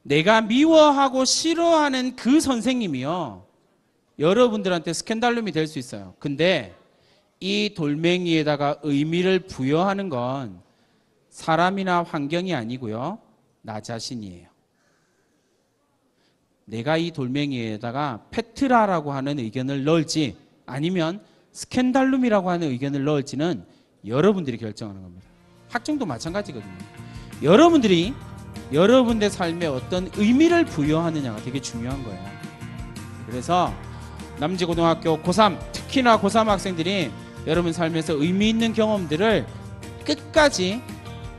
내가 미워하고 싫어하는 그 선생님이요. 여러분들한테 스캔달룸이 될 수 있어요. 근데 이 돌멩이에다가 의미를 부여하는 건 사람이나 환경이 아니고요. 나 자신이에요. 내가 이 돌멩이에다가 페트라라고 하는 의견을 넣을지 아니면 스캔달룸이라고 하는 의견을 넣을지는 여러분들이 결정하는 겁니다. 학종도 마찬가지거든요. 여러분들이 여러분의 삶에 어떤 의미를 부여하느냐가 되게 중요한 거예요. 그래서 남지고등학교 고3 특히나 고3 학생들이 여러분 삶에서 의미 있는 경험들을 끝까지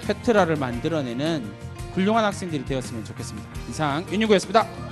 페트라를 만들어내는 훌륭한 학생들이 되었으면 좋겠습니다. 이상 윤유구였습니다.